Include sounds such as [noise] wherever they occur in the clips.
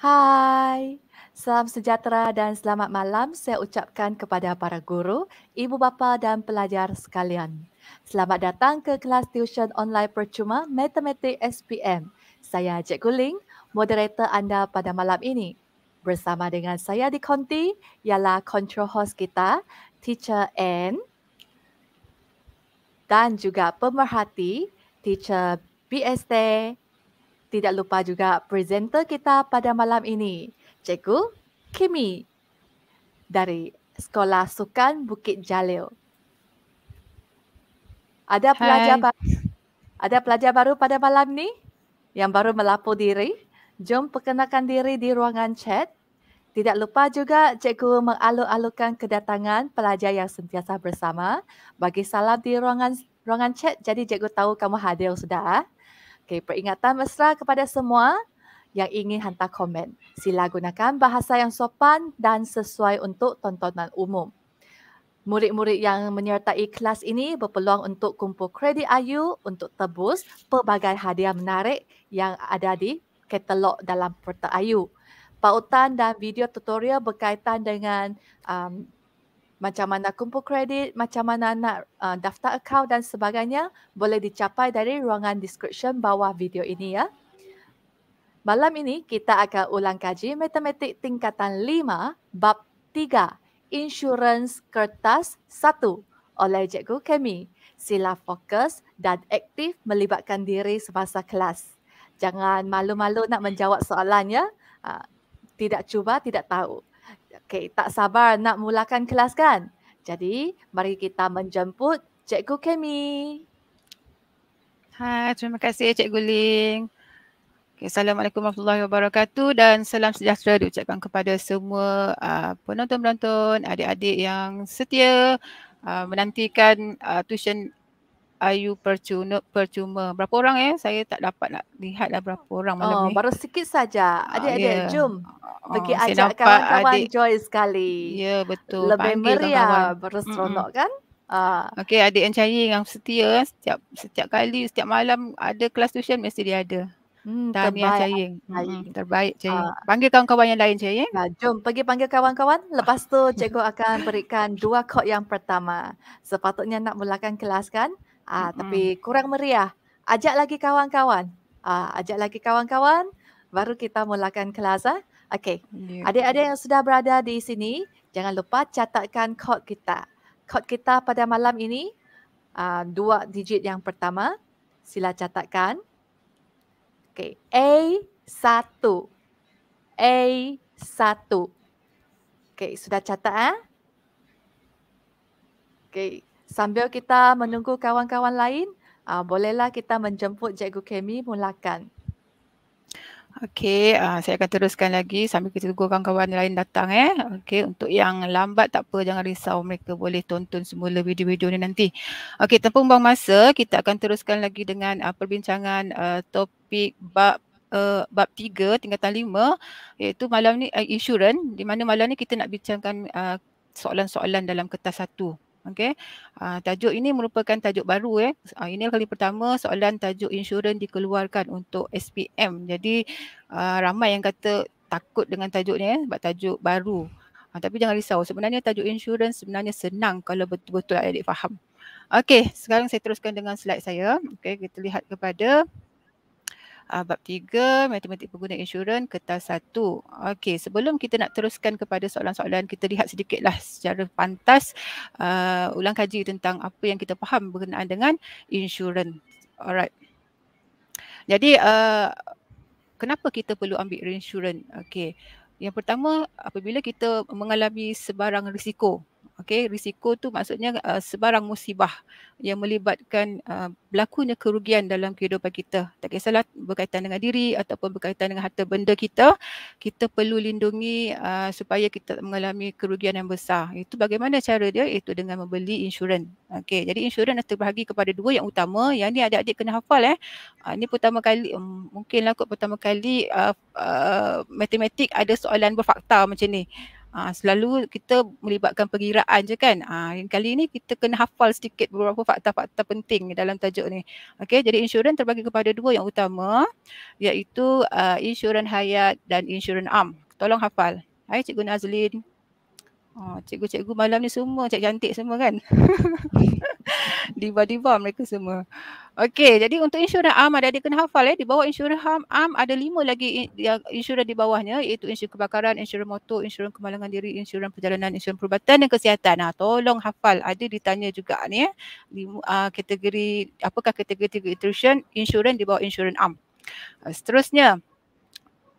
Hai, salam sejahtera dan selamat malam saya ucapkan kepada para guru, ibu bapa dan pelajar sekalian. Selamat datang ke kelas tuition online percuma Matematik SPM. Saya Cikgu Guling, moderator anda pada malam ini. Bersama dengan saya di konti ialah control host kita, Teacher N dan juga pemerhati Teacher BST tidak lupa juga presenter kita pada malam ini, Cikgu Kimi dari Sekolah Sukan Bukit Jalil. Ada pelajar baru? Ada pelajar baru pada malam ni yang baru melapor diri? Jom perkenalkan diri di ruangan chat. Tidak lupa juga cikgu mengalu-alukan kedatangan pelajar yang sentiasa bersama. Bagi salam di ruangan ruangan chat jadi cikgu tahu kamu hadir sudah. Okay, peringatan mesra kepada semua yang ingin hantar komen. Sila gunakan bahasa yang sopan dan sesuai untuk tontonan umum. Murid-murid yang menyertai kelas ini berpeluang untuk kumpul kredit ayu untuk tebus pelbagai hadiah menarik yang ada di katalog dalam portal ayu. Pautan dan video tutorial berkaitan dengan um, macam mana kumpul kredit, macam mana nak uh, daftar akaun dan sebagainya boleh dicapai dari ruangan description bawah video ini ya. Malam ini kita akan ulang kaji matematik tingkatan 5 bab 3 insurance kertas 1 oleh cikgu Kemi. Sila fokus dan aktif melibatkan diri semasa kelas. Jangan malu-malu nak menjawab soalan ya. Uh, tidak cuba tidak tahu. Okay, tak sabar nak mulakan kelas kan? Jadi, mari kita menjemput Cikgu Kemi. Hai, terima kasih Cikgu Ling. Okay, Assalamualaikum warahmatullahi wabarakatuh dan salam sejahtera diucapkan kepada semua uh, penonton-penonton, adik-adik yang setia uh, menantikan uh, tuition Ayu percuma, percuma. Berapa orang eh? Saya tak dapat nak lihat dah berapa orang malam oh, ni. Baru sikit saja. Adik-adik, ah, yeah. jom. Oh, pergi oh, ajak kawan-kawan adik. joy sekali. Ya, yeah, betul. Lebih meriah. Baru seronok kan? Uh. Okey, adik yang cahaya yang setia. Eh. Setiap setiap kali, setiap malam ada kelas tuition, mesti dia ada. Hmm, Tahniah Cahaya. Hmm, terbaik Cahaya. Uh. Ah. Panggil kawan-kawan yang lain Cahaya. Eh. Nah, jom pergi panggil kawan-kawan. Lepas tu cikgu akan berikan dua kod yang pertama. Sepatutnya nak mulakan kelas kan? Ah, hmm tapi kurang meriah. Ajak lagi kawan-kawan. Ah, ajak lagi kawan-kawan. Baru kita mulakan kelas. Ah. Okey. Yeah. Adik-adik yang sudah berada di sini, jangan lupa catatkan kod kita. Kod kita pada malam ini, ah, dua digit yang pertama. Sila catatkan. Okey. A1. A1. Okey, sudah catat ah? Eh? Okey, sambil kita menunggu kawan-kawan lain, uh, bolehlah kita menjemput Cikgu Kemi mulakan. Okey, uh, saya akan teruskan lagi sambil kita tunggu kawan-kawan lain datang eh. Okey, untuk yang lambat tak apa jangan risau mereka boleh tonton semula video-video ni nanti. Okey, tanpa membuang masa, kita akan teruskan lagi dengan uh, perbincangan uh, topik bab Uh, bab 3 tingkatan lima, iaitu malam ni uh, insurans di mana malam ni kita nak bincangkan uh, soalan-soalan dalam kertas satu. Okey. Uh, tajuk ini merupakan tajuk baru eh. Uh, ini kali pertama soalan tajuk insurans dikeluarkan untuk SPM. Jadi uh, ramai yang kata takut dengan tajuk ni eh sebab tajuk baru. Uh, tapi jangan risau. Sebenarnya tajuk insurans sebenarnya senang kalau betul-betul adik faham. Okey, sekarang saya teruskan dengan slide saya. Okey, kita lihat kepada uh, bab 3 matematik pengguna insurans kertas satu. Okey, sebelum kita nak teruskan kepada soalan-soalan, kita lihat sedikitlah secara pantas uh, ulang kaji tentang apa yang kita faham berkenaan dengan insurans. Alright. Jadi uh, kenapa kita perlu ambil insurans? Okey. Yang pertama, apabila kita mengalami sebarang risiko, Okey, risiko tu maksudnya uh, sebarang musibah yang melibatkan uh, berlakunya kerugian dalam kehidupan kita. Tak kisahlah berkaitan dengan diri ataupun berkaitan dengan harta benda kita, kita perlu lindungi uh, supaya kita mengalami kerugian yang besar. Itu bagaimana cara dia? Itu dengan membeli insurans. Okey, jadi insurans terbahagi kepada dua yang utama. Yang ni adik-adik kena hafal eh. Uh, ni pertama kali, um, mungkinlah kot pertama kali uh, uh, matematik ada soalan berfakta macam ni. Ha, selalu kita melibatkan pengiraan je kan. Ha, kali ni kita kena hafal sedikit beberapa fakta-fakta penting dalam tajuk ni. Okay, jadi insurans terbagi kepada dua yang utama iaitu uh, insurans hayat dan insurans am. Tolong hafal. Hai Cikgu Nazlin. Oh, cikgu-cikgu malam ni semua cik cantik semua kan? [laughs] Diva-diva mereka semua. Okey, jadi untuk insurans am ada dia kena hafal eh. Di bawah insurans am, am ada lima lagi yang insurans di bawahnya iaitu insurans kebakaran, insurans motor, insurans kemalangan diri, insurans perjalanan, insurans perubatan dan kesihatan. Nah, ha, tolong hafal. Ada ditanya juga ni eh. Lima, uh, kategori apakah kategori iteration insurans di bawah insurans am. Uh, ha, seterusnya,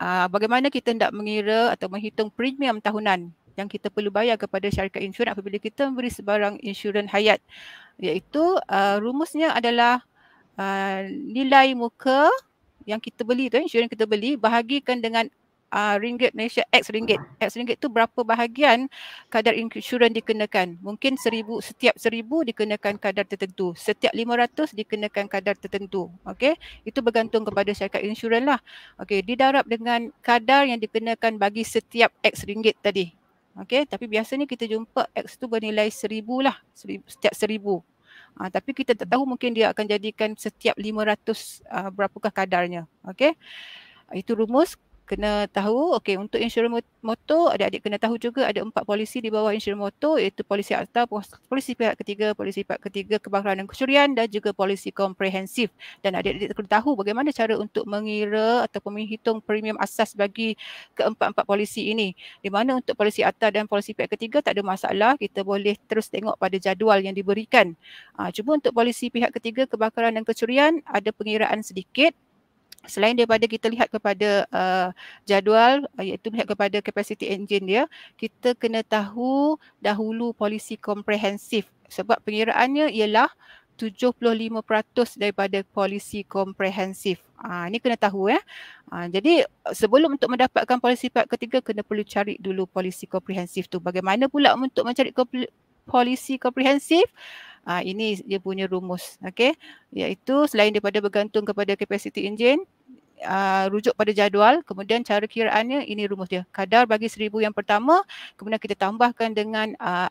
Uh, bagaimana kita hendak mengira atau menghitung premium tahunan yang kita perlu bayar kepada syarikat insurans apabila kita memberi sebarang insurans hayat iaitu uh, rumusnya adalah uh, nilai muka yang kita beli tu insurans kita beli bahagikan dengan uh, ringgit Malaysia X ringgit. X ringgit tu berapa bahagian kadar insurans dikenakan. Mungkin seribu, setiap seribu dikenakan kadar tertentu. Setiap lima ratus dikenakan kadar tertentu. Okey. Itu bergantung kepada syarikat insurans lah. Okey. Didarab dengan kadar yang dikenakan bagi setiap X ringgit tadi. Okay, tapi biasanya kita jumpa X tu bernilai seribu lah, setiap seribu. Ha, tapi kita tak tahu mungkin dia akan jadikan setiap lima ratus ah, berapakah kadarnya. Okay, itu rumus kena tahu okey untuk insurans motor adik-adik kena tahu juga ada empat polisi di bawah insurans motor iaitu polisi akta polisi pihak ketiga polisi pihak ketiga kebakaran dan kecurian dan juga polisi komprehensif dan adik-adik kena tahu bagaimana cara untuk mengira ataupun menghitung premium asas bagi keempat-empat polisi ini di mana untuk polisi akta dan polisi pihak ketiga tak ada masalah kita boleh terus tengok pada jadual yang diberikan ha, cuma untuk polisi pihak ketiga kebakaran dan kecurian ada pengiraan sedikit selain daripada kita lihat kepada uh, jadual uh, iaitu lihat kepada capacity engine dia kita kena tahu dahulu polisi komprehensif sebab pengiraannya ialah 75% daripada polisi komprehensif. Ah ini kena tahu ya. Ha, jadi uh, sebelum untuk mendapatkan polisi part ketiga kena perlu cari dulu polisi komprehensif tu. Bagaimana pula untuk mencari polisi komprehensif? Ha, ini dia punya rumus. Okey. Iaitu selain daripada bergantung kepada capacity engine, uh, rujuk pada jadual, kemudian cara kiraannya ini rumus dia. Kadar bagi seribu yang pertama, kemudian kita tambahkan dengan uh,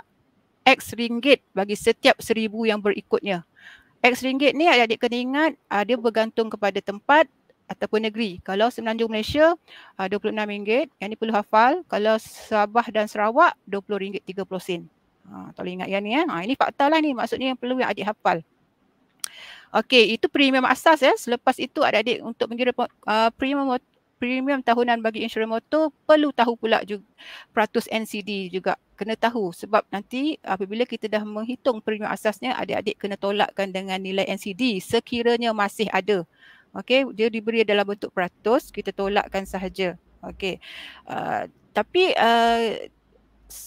X ringgit bagi setiap seribu yang berikutnya. X ringgit ni adik-adik kena ingat uh, dia bergantung kepada tempat ataupun negeri. Kalau Semenanjung Malaysia RM26, uh, yang ni perlu hafal. Kalau Sabah dan Sarawak ringgit rm sen. Ha, tak boleh ingat yang ni. Eh. Ha, ini fakta lah ni. Maksudnya yang perlu yang adik hafal. Okey, itu premium asas ya. Eh. Selepas itu ada adik untuk mengira uh, premium premium tahunan bagi insurans motor perlu tahu pula juga peratus NCD juga kena tahu sebab nanti apabila kita dah menghitung premium asasnya adik-adik kena tolakkan dengan nilai NCD sekiranya masih ada. Okey, dia diberi dalam bentuk peratus, kita tolakkan sahaja. Okey. Uh, tapi uh,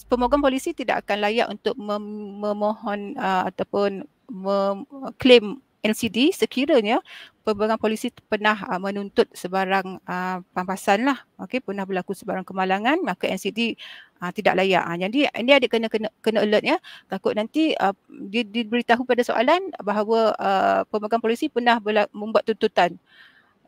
pemegang polisi tidak akan layak untuk mem- memohon uh, ataupun mengklaim NCD sekiranya pemegang polisi pernah uh, menuntut sebarang uh, pampasan lah okey pernah berlaku sebarang kemalangan maka NCD uh, tidak layak uh, jadi ini ada kena kena kena alert ya takut nanti uh, diberitahu pada soalan bahawa uh, pemegang polisi pernah berla- membuat tuntutan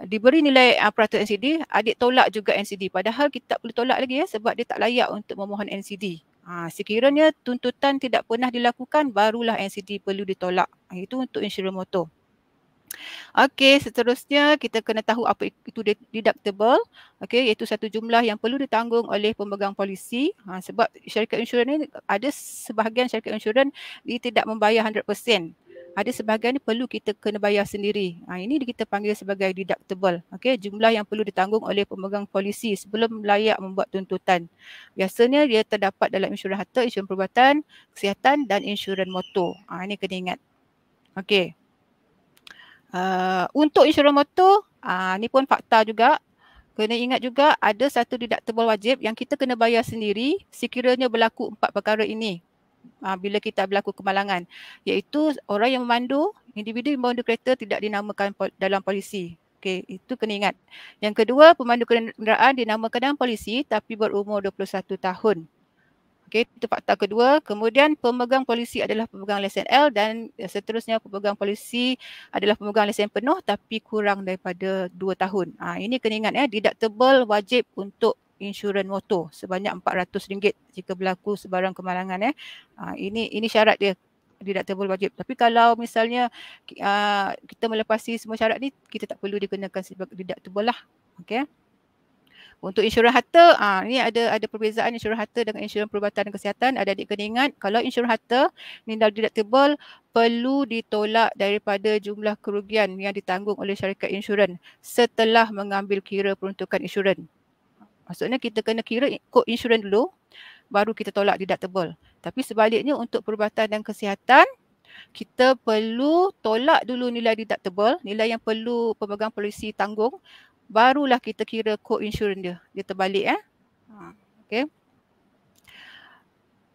diberi nilai uh, peratus NCD, adik tolak juga NCD. Padahal kita tak perlu tolak lagi ya sebab dia tak layak untuk memohon NCD. Ha, ah, sekiranya tuntutan tidak pernah dilakukan, barulah NCD perlu ditolak. Ah, itu untuk insurer motor. Okey, seterusnya kita kena tahu apa itu deductible. Okey, iaitu satu jumlah yang perlu ditanggung oleh pemegang polisi. Ha, sebab syarikat insurans ni ada sebahagian syarikat insurans dia tidak membayar ada sebahagian ni perlu kita kena bayar sendiri. Ha, ini kita panggil sebagai deductible. Okay, jumlah yang perlu ditanggung oleh pemegang polisi sebelum layak membuat tuntutan. Biasanya dia terdapat dalam insurans harta, insurans perubatan, kesihatan dan insurans motor. Ha, ini kena ingat. Okay. Uh, ha, untuk insurans motor, uh, ni pun fakta juga. Kena ingat juga ada satu deductible wajib yang kita kena bayar sendiri sekiranya berlaku empat perkara ini uh, bila kita berlaku kemalangan iaitu orang yang memandu individu yang memandu kereta tidak dinamakan pol- dalam polisi okey itu kena ingat yang kedua pemandu kenderaan dinamakan dalam polisi tapi berumur 21 tahun okey itu fakta kedua kemudian pemegang polisi adalah pemegang lesen L dan seterusnya pemegang polisi adalah pemegang lesen penuh tapi kurang daripada 2 tahun ah ini kena ingat ya deductible wajib untuk insurans motor sebanyak RM400 jika berlaku sebarang kemalangan eh. Ha, ini ini syarat dia tidak deductible wajib. Tapi kalau misalnya uh, kita melepasi semua syarat ni kita tak perlu dikenakan sebagai deductible lah. Okey. Eh. Untuk insurans harta, ah ni ada ada perbezaan insurans harta dengan insurans perubatan dan kesihatan. Ada adik kena ingat, kalau insurans harta ni dah deductible perlu ditolak daripada jumlah kerugian yang ditanggung oleh syarikat insurans setelah mengambil kira peruntukan insurans. Maksudnya kita kena kira kod insurans dulu baru kita tolak deductible. Tapi sebaliknya untuk perubatan dan kesihatan kita perlu tolak dulu nilai deductible, nilai yang perlu pemegang polisi tanggung barulah kita kira kod insurans dia. Dia terbalik eh. Ha. Okay.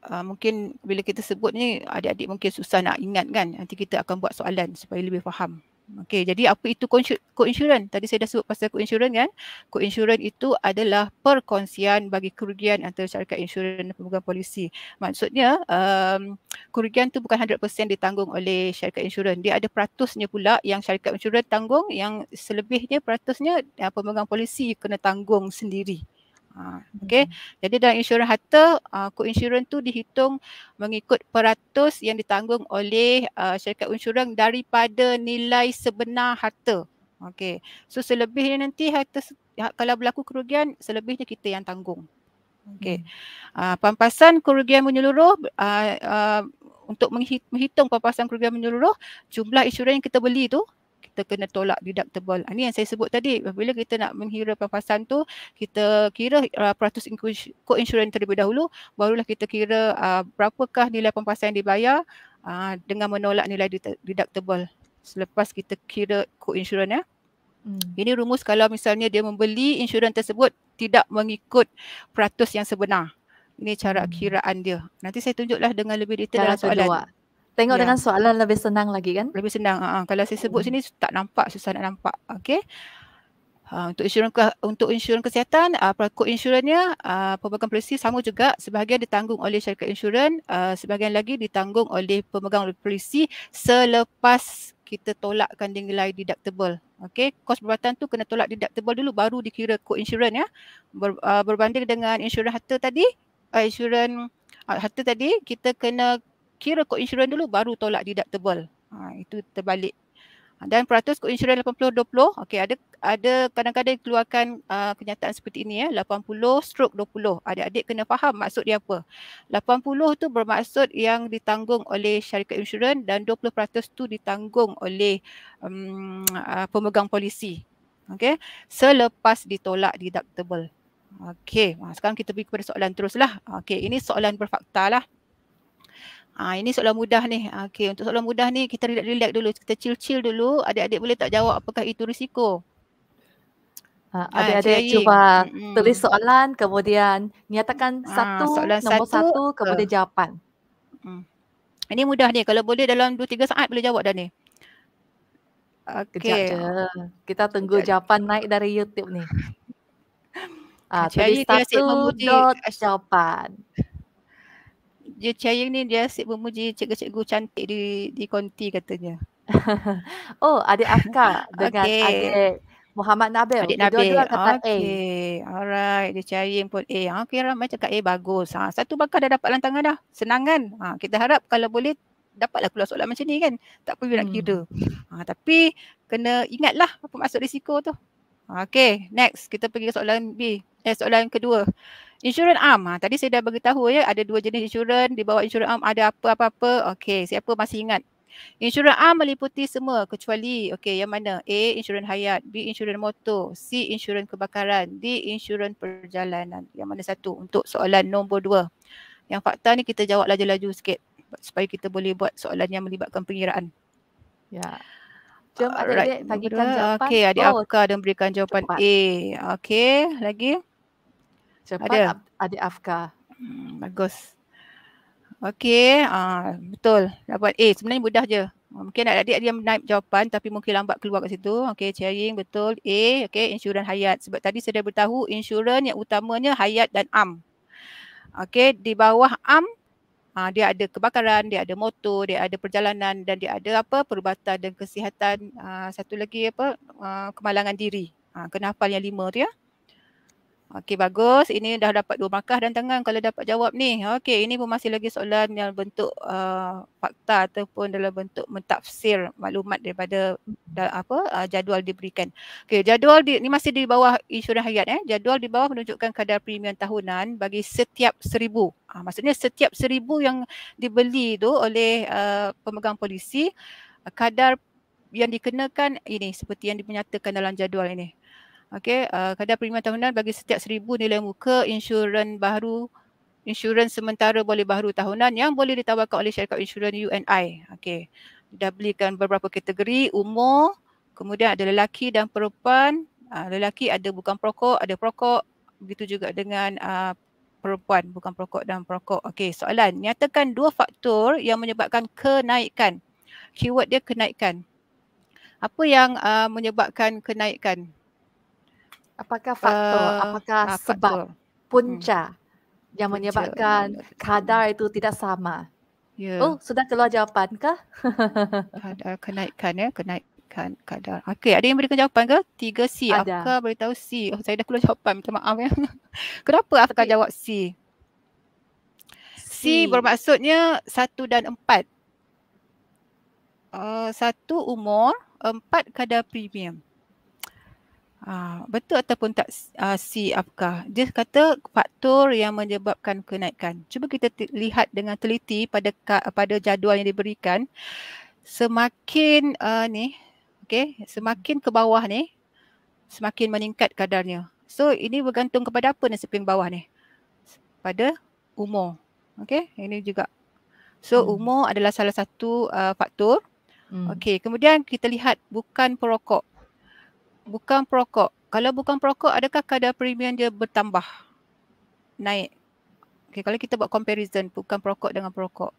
Uh, ah, mungkin bila kita sebut ni adik-adik mungkin susah nak ingat kan nanti kita akan buat soalan supaya lebih faham Okey, jadi apa itu co-insurance? Tadi saya dah sebut pasal co-insurance kan? Co-insurance itu adalah perkongsian bagi kerugian antara syarikat insurans dan pemegang polisi. Maksudnya, um, kerugian tu bukan 100% ditanggung oleh syarikat insurans. Dia ada peratusnya pula yang syarikat insurans tanggung yang selebihnya peratusnya uh, pemegang polisi kena tanggung sendiri. Ha, okay. Hmm. Jadi dalam insurans harta, uh, insurans tu dihitung mengikut peratus yang ditanggung oleh uh, syarikat insurans daripada nilai sebenar harta. Okay. So selebihnya nanti harta kalau berlaku kerugian, selebihnya kita yang tanggung. Okay. Uh, hmm. pampasan kerugian menyeluruh, uh, uh, untuk menghitung pampasan kerugian menyeluruh, jumlah insurans yang kita beli tu kita kena tolak deductible. Ini ah, yang saya sebut tadi. Bila kita nak menghira pelepasan tu, kita kira uh, peratus co-insurance terlebih dahulu, barulah kita kira uh, berapakah nilai pelepasan yang dibayar uh, dengan menolak nilai deductible selepas kita kira co-insurance ya. Hmm. Ini rumus kalau misalnya dia membeli insurans tersebut tidak mengikut peratus yang sebenar. Ini cara hmm. dia. Nanti saya tunjuklah dengan lebih detail dalam soalan. Terluak. Tengok ya. dengan soalan lebih senang lagi kan? Lebih senang. Uh, kalau saya sebut hmm. sini tak nampak, susah nak nampak. Okey. Uh, untuk insurans ke, untuk insurans kesihatan, uh, pelakon insurannya, uh, ah, pemegang polisi sama juga. Sebahagian ditanggung oleh syarikat insurans, uh, sebahagian lagi ditanggung oleh pemegang polisi selepas kita tolakkan nilai deductible. Okey, kos perubatan tu kena tolak deductible dulu baru dikira kod insurans ya. Ber, uh, berbanding dengan insurans harta tadi, uh, insurans uh, harta tadi kita kena kira kod insurans dulu baru tolak deductible. Ha, itu terbalik. Ha, dan peratus kod insurans 80-20, Okey, ada ada kadang-kadang keluarkan uh, kenyataan seperti ini ya, 80 stroke 20. Adik-adik kena faham maksud dia apa. 80 tu bermaksud yang ditanggung oleh syarikat insurans dan 20% peratus tu ditanggung oleh um, uh, pemegang polisi. okey. selepas ditolak deductible. Okey, ha, sekarang kita pergi kepada soalan teruslah. Okey, ini soalan berfakta lah. Ha, ini soalan mudah ni. Ha, okey, untuk soalan mudah ni kita relax-relax dulu. Kita chill-chill dulu. Adik-adik boleh tak jawab apakah itu risiko? Ha, ha, adik-adik ha, cuba hmm. tulis soalan kemudian nyatakan ha, satu, soalan nombor satu, satu kemudian ke. jawapan. Hmm. Ini mudah ni. Kalau boleh dalam 2-3 saat boleh jawab dah ni. Ah, okey. Kita tunggu Kejap. jawapan naik dari YouTube ni. [laughs] Ah, ha, tulis satu dot jawapan dia cahaya ni dia asyik memuji cikgu-cikgu cantik di di konti katanya. [laughs] oh, adik Afka [laughs] dengan okay. adik Muhammad Nabil. Adik Nabil. Dua-dua kata okay. A. Alright. Dia cahaya pun A. Ah, okay, ramai cakap A bagus. Ha, satu bakal dah dapat lantangan dah. Senang kan? Ha, kita harap kalau boleh dapatlah keluar soalan macam ni kan. Tak perlu nak hmm. kira. Ha, tapi kena ingatlah apa maksud risiko tu. Okay, next. Kita pergi ke soalan B. Eh, soalan kedua. Insurans am. Ha, ah, tadi saya dah beritahu ya ada dua jenis insurans di bawah insurans am ada apa-apa-apa. Okey, siapa masih ingat? Insurans am meliputi semua kecuali okey yang mana? A insurans hayat, B insurans motor, C insurans kebakaran, D insurans perjalanan. Yang mana satu untuk soalan nombor dua. Yang fakta ni kita jawab laju-laju sikit supaya kita boleh buat soalan yang melibatkan pengiraan. Ya. Jom adik-adik bagikan jawapan. Okey, adik oh, Afka dan berikan jawapan cepat. A. Okey, lagi. Cepat ada. ada Afka. Hmm, bagus. Okey, uh, betul. Dapat Eh, Sebenarnya mudah je. Mungkin ada adik yang naik jawapan tapi mungkin lambat keluar kat situ. Okey, sharing betul. A, okey, insurans hayat. Sebab tadi saya dah beritahu insurans yang utamanya hayat dan am. Okey, di bawah am uh, dia ada kebakaran, dia ada motor, dia ada perjalanan dan dia ada apa? perubatan dan kesihatan uh, satu lagi apa? Uh, kemalangan diri. Uh, kena hafal yang lima tu ya. Okey bagus. Ini dah dapat dua markah dan tangan kalau dapat jawab ni. Okey ini pun masih lagi soalan yang bentuk uh, fakta ataupun dalam bentuk mentafsir maklumat daripada da, apa uh, jadual diberikan. Okey jadual di, ni masih di bawah insurans hayat eh. Jadual di bawah menunjukkan kadar premium tahunan bagi setiap seribu. Uh, maksudnya setiap seribu yang dibeli tu oleh uh, pemegang polisi uh, kadar yang dikenakan ini seperti yang dinyatakan dalam jadual ini. Okey, uh, kadar premium tahunan bagi setiap seribu nilai muka insurans baru insurans sementara boleh baru tahunan yang boleh ditawarkan oleh syarikat insurans UNI. Okey. Dah belikan beberapa kategori, umur, kemudian ada lelaki dan perempuan. Uh, lelaki ada bukan perokok, ada perokok. Begitu juga dengan uh, perempuan bukan perokok dan perokok. Okey, soalan. Nyatakan dua faktor yang menyebabkan kenaikan. Keyword dia kenaikan. Apa yang uh, menyebabkan kenaikan? apakah eh, faktor uh, apakah ah, faktor. sebab punca hmm. yang menyebabkan punca. kadar itu tidak sama yeah. oh sudah keluar jawapan ke [laughs] kadar kenaikan ya kenaikan kadar okey ada yang berikan jawapan ke 3 C ada. beritahu C oh, saya dah keluar jawapan minta maaf ya [laughs] kenapa Afka jawab C C bermaksudnya satu dan empat. Uh, satu umur, empat kadar premium. Ah, betul ataupun tak uh, si apakah? Dia kata faktor yang menyebabkan kenaikan. Cuba kita lihat dengan teliti pada pada jadual yang diberikan. Semakin uh, ni, okey, semakin ke bawah ni, semakin meningkat kadarnya. So ini bergantung kepada apa ni seping bawah ni? Pada umur. okay? ini juga. So hmm. umur adalah salah satu uh, faktor. Hmm. Okey, kemudian kita lihat bukan perokok bukan perokok. Kalau bukan perokok, adakah kadar premium dia bertambah? Naik. Okay, kalau kita buat comparison, bukan perokok dengan perokok.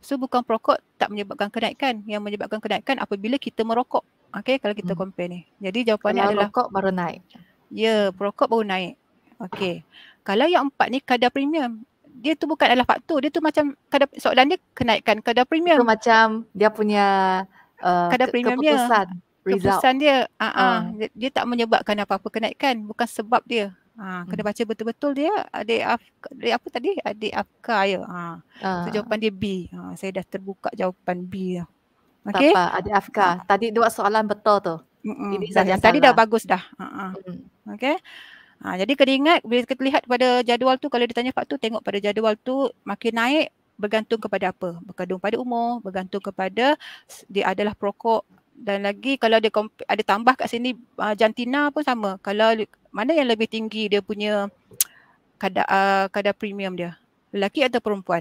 So, bukan perokok tak menyebabkan kenaikan. Yang menyebabkan kenaikan apabila kita merokok. Okay, kalau kita hmm. compare ni. Jadi, jawapannya adalah... Kalau perokok baru naik. Ya, perokok baru naik. Okay. Kalau yang empat ni kadar premium, dia tu bukan adalah faktor. Dia tu macam kadar, soalan dia kenaikan kadar premium. Itu macam dia punya uh, kadar ke- keputusan. Dia result. Keputusan dia, uh-uh, uh. dia, dia tak menyebabkan apa-apa kenaikan. Bukan sebab dia. Ha, kena baca betul-betul dia adik af apa tadi adik afka ya ha. So, jawapan dia B ha, saya dah terbuka jawapan B lah. Okay? tak apa adik afka ha. tadi dua soalan betul tu Ini tadi dah bagus dah ha, ha. Mm-hmm. Okay? ha jadi kena ingat bila kita lihat pada jadual tu kalau ditanya faktor tengok pada jadual tu makin naik bergantung kepada apa bergantung pada umur bergantung kepada dia adalah perokok dan lagi kalau dia ada tambah kat sini uh, jantina pun sama kalau mana yang lebih tinggi dia punya kadar uh, kadar premium dia lelaki atau perempuan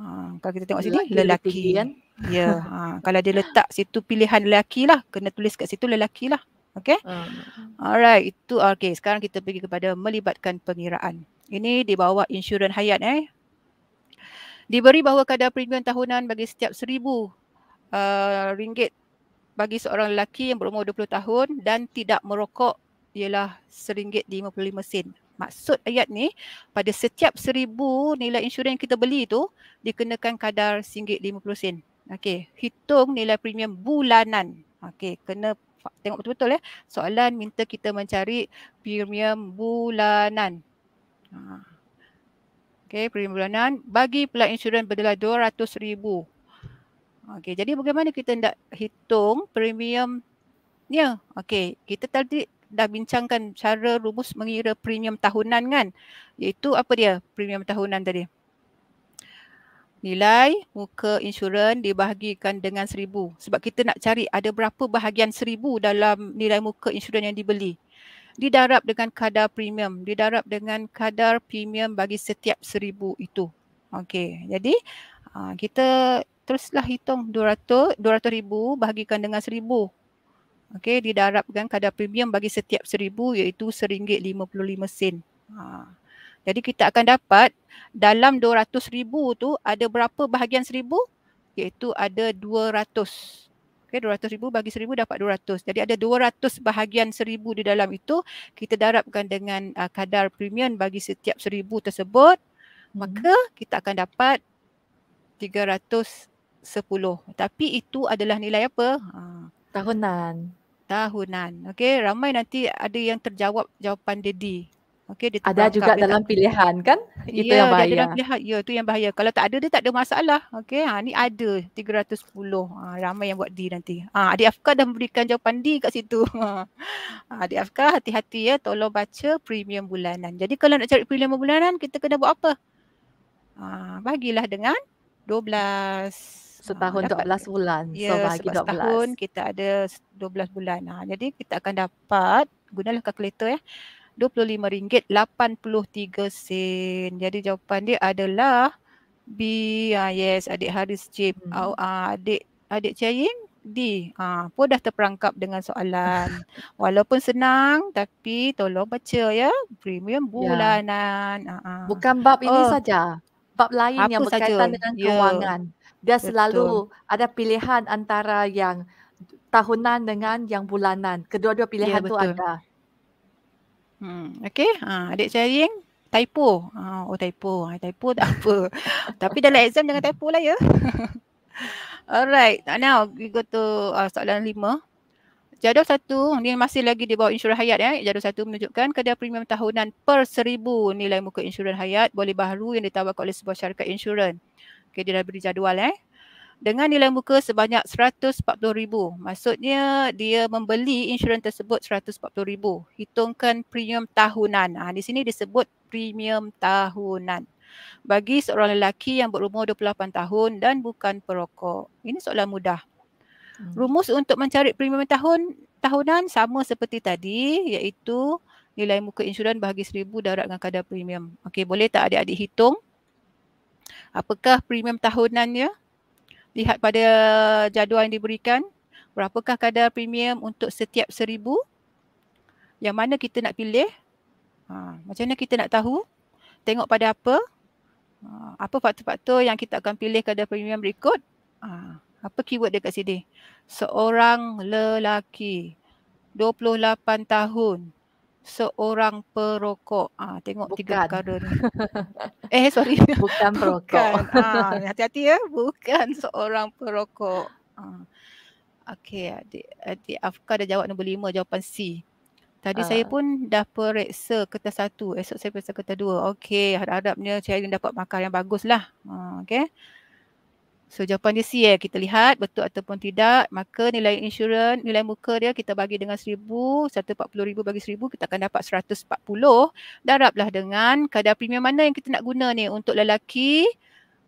uh, kalau kita tengok sini lelaki, lelaki. kan ya yeah. uh, kalau dia letak situ pilihan lelaki lah kena tulis kat situ lelaki lah Okay. uh. alright itu okay. sekarang kita pergi kepada melibatkan pengiraan ini di bawah insurans hayat eh Diberi bahawa kadar premium tahunan bagi setiap seribu Uh, ringgit bagi seorang lelaki yang berumur 20 tahun dan tidak merokok ialah seringgit 55 sen. Maksud ayat ni pada setiap seribu nilai insurans yang kita beli tu dikenakan kadar singgit 50 sen. Okey, hitung nilai premium bulanan. Okey, kena tengok betul-betul ya. Soalan minta kita mencari premium bulanan. Ha. Okey, premium bulanan bagi pula insurans berdelah 200 ribu. Okey, jadi bagaimana kita nak hitung premiumnya? Okey, kita tadi dah bincangkan cara rumus mengira premium tahunan kan? Iaitu apa dia premium tahunan tadi? Nilai muka insurans dibahagikan dengan seribu. Sebab kita nak cari ada berapa bahagian seribu dalam nilai muka insurans yang dibeli. Didarab dengan kadar premium. Didarab dengan kadar premium bagi setiap seribu itu. Okey, jadi ah, kita teruslah hitung 200 200 ribu bahagikan dengan seribu, Okey, didarabkan kadar premium bagi setiap seribu iaitu RM1.55 sen. Ha. Jadi kita akan dapat dalam 200 ribu tu ada berapa bahagian seribu? iaitu ada dua ratus. Okey 200 ribu bagi seribu dapat dua ratus. Jadi ada dua ratus bahagian seribu di dalam itu kita darabkan dengan uh, kadar premium bagi setiap seribu tersebut. Maka mhm. kita akan dapat Sepuluh, Tapi itu adalah nilai apa? Ha. Tahunan. Tahunan. Okey, ramai nanti ada yang terjawab jawapan dia Okey, dia ada juga dia dalam pilihan kan? Itu yeah, yang bahaya. Ya, dalam pilihan. Ya, tu yang bahaya. Kalau tak ada dia tak ada masalah. Okey, ha ni ada 310. Ha, ramai yang buat D nanti. Ha, Adik Afka dah memberikan jawapan D kat situ. [laughs] Ha. ha. Adik Afka hati-hati ya, tolong baca premium bulanan. Jadi kalau nak cari premium bulanan, kita kena buat apa? Ha, bagilah dengan 12 setahun ah, dapat, 12 bulan. Ya, so bagi 12. setahun kita ada 12 bulan. Ha, jadi kita akan dapat gunalah kalkulator ya. Eh, RM25.83 sen. Jadi jawapan dia adalah B. Ah, yes, adik Haris Cip. Hmm. Oh, ah, adik adik Cahim D. Ah, pun dah terperangkap dengan soalan. [laughs] Walaupun senang tapi tolong baca ya. Premium ya. bulanan. Ya. Ah, ah. Bukan bab ini oh. saja. Bab lain Apa yang berkaitan saja? dengan ya. kewangan. Yeah dia Betul. selalu ada pilihan antara yang tahunan dengan yang bulanan. Kedua-dua ya, pilihan ya, tu ada. Hmm, okay. Ha, ah, adik yang Typo. Ha, oh, typo. Ah, typo tak apa. [laughs] Tapi dalam exam jangan typo lah ya. [laughs] Alright. Now, we go to uh, soalan lima. Jadual satu, ni masih lagi di bawah insurans hayat. Eh. Jadual satu menunjukkan kadar premium tahunan per seribu nilai muka insurans hayat boleh baharu yang ditawarkan oleh sebuah syarikat insurans. Okey dia dah beri jadual eh. Dengan nilai muka sebanyak 140,000. Maksudnya dia membeli insurans tersebut 140,000. Hitungkan premium tahunan. Ha, di sini disebut premium tahunan. Bagi seorang lelaki yang berumur 28 tahun dan bukan perokok. Ini soalan mudah. Hmm. Rumus untuk mencari premium tahun tahunan sama seperti tadi iaitu nilai muka insurans bahagi 1000 darab dengan kadar premium. Okey, boleh tak adik-adik hitung? Apakah premium tahunannya? Lihat pada jadual yang diberikan. Berapakah kadar premium untuk setiap seribu? Yang mana kita nak pilih? Ha, macam mana kita nak tahu? Tengok pada apa? Ha, apa faktor-faktor yang kita akan pilih kadar premium berikut? Ha, apa keyword dekat sini? Seorang lelaki 28 tahun seorang perokok. Ah tengok Bukan. tiga perkara ni. [laughs] Eh sorry. Bukan [laughs] perokok. Bukan. Ah, [laughs] hati-hati ya. Bukan seorang perokok. Ha. Okey, adik, adik Afka dah jawab nombor lima jawapan C. Tadi uh. saya ah. pun dah periksa kertas satu. Esok saya periksa kertas dua. Okey, harap-harapnya saya dapat makar yang baguslah. Ha, okey. So jawapan dia C ya. Kita lihat betul ataupun tidak. Maka nilai insurans, nilai muka dia kita bagi dengan RM1,000. RM140,000 bagi RM1,000 kita akan dapat RM140. Darablah dengan kadar premium mana yang kita nak guna ni untuk lelaki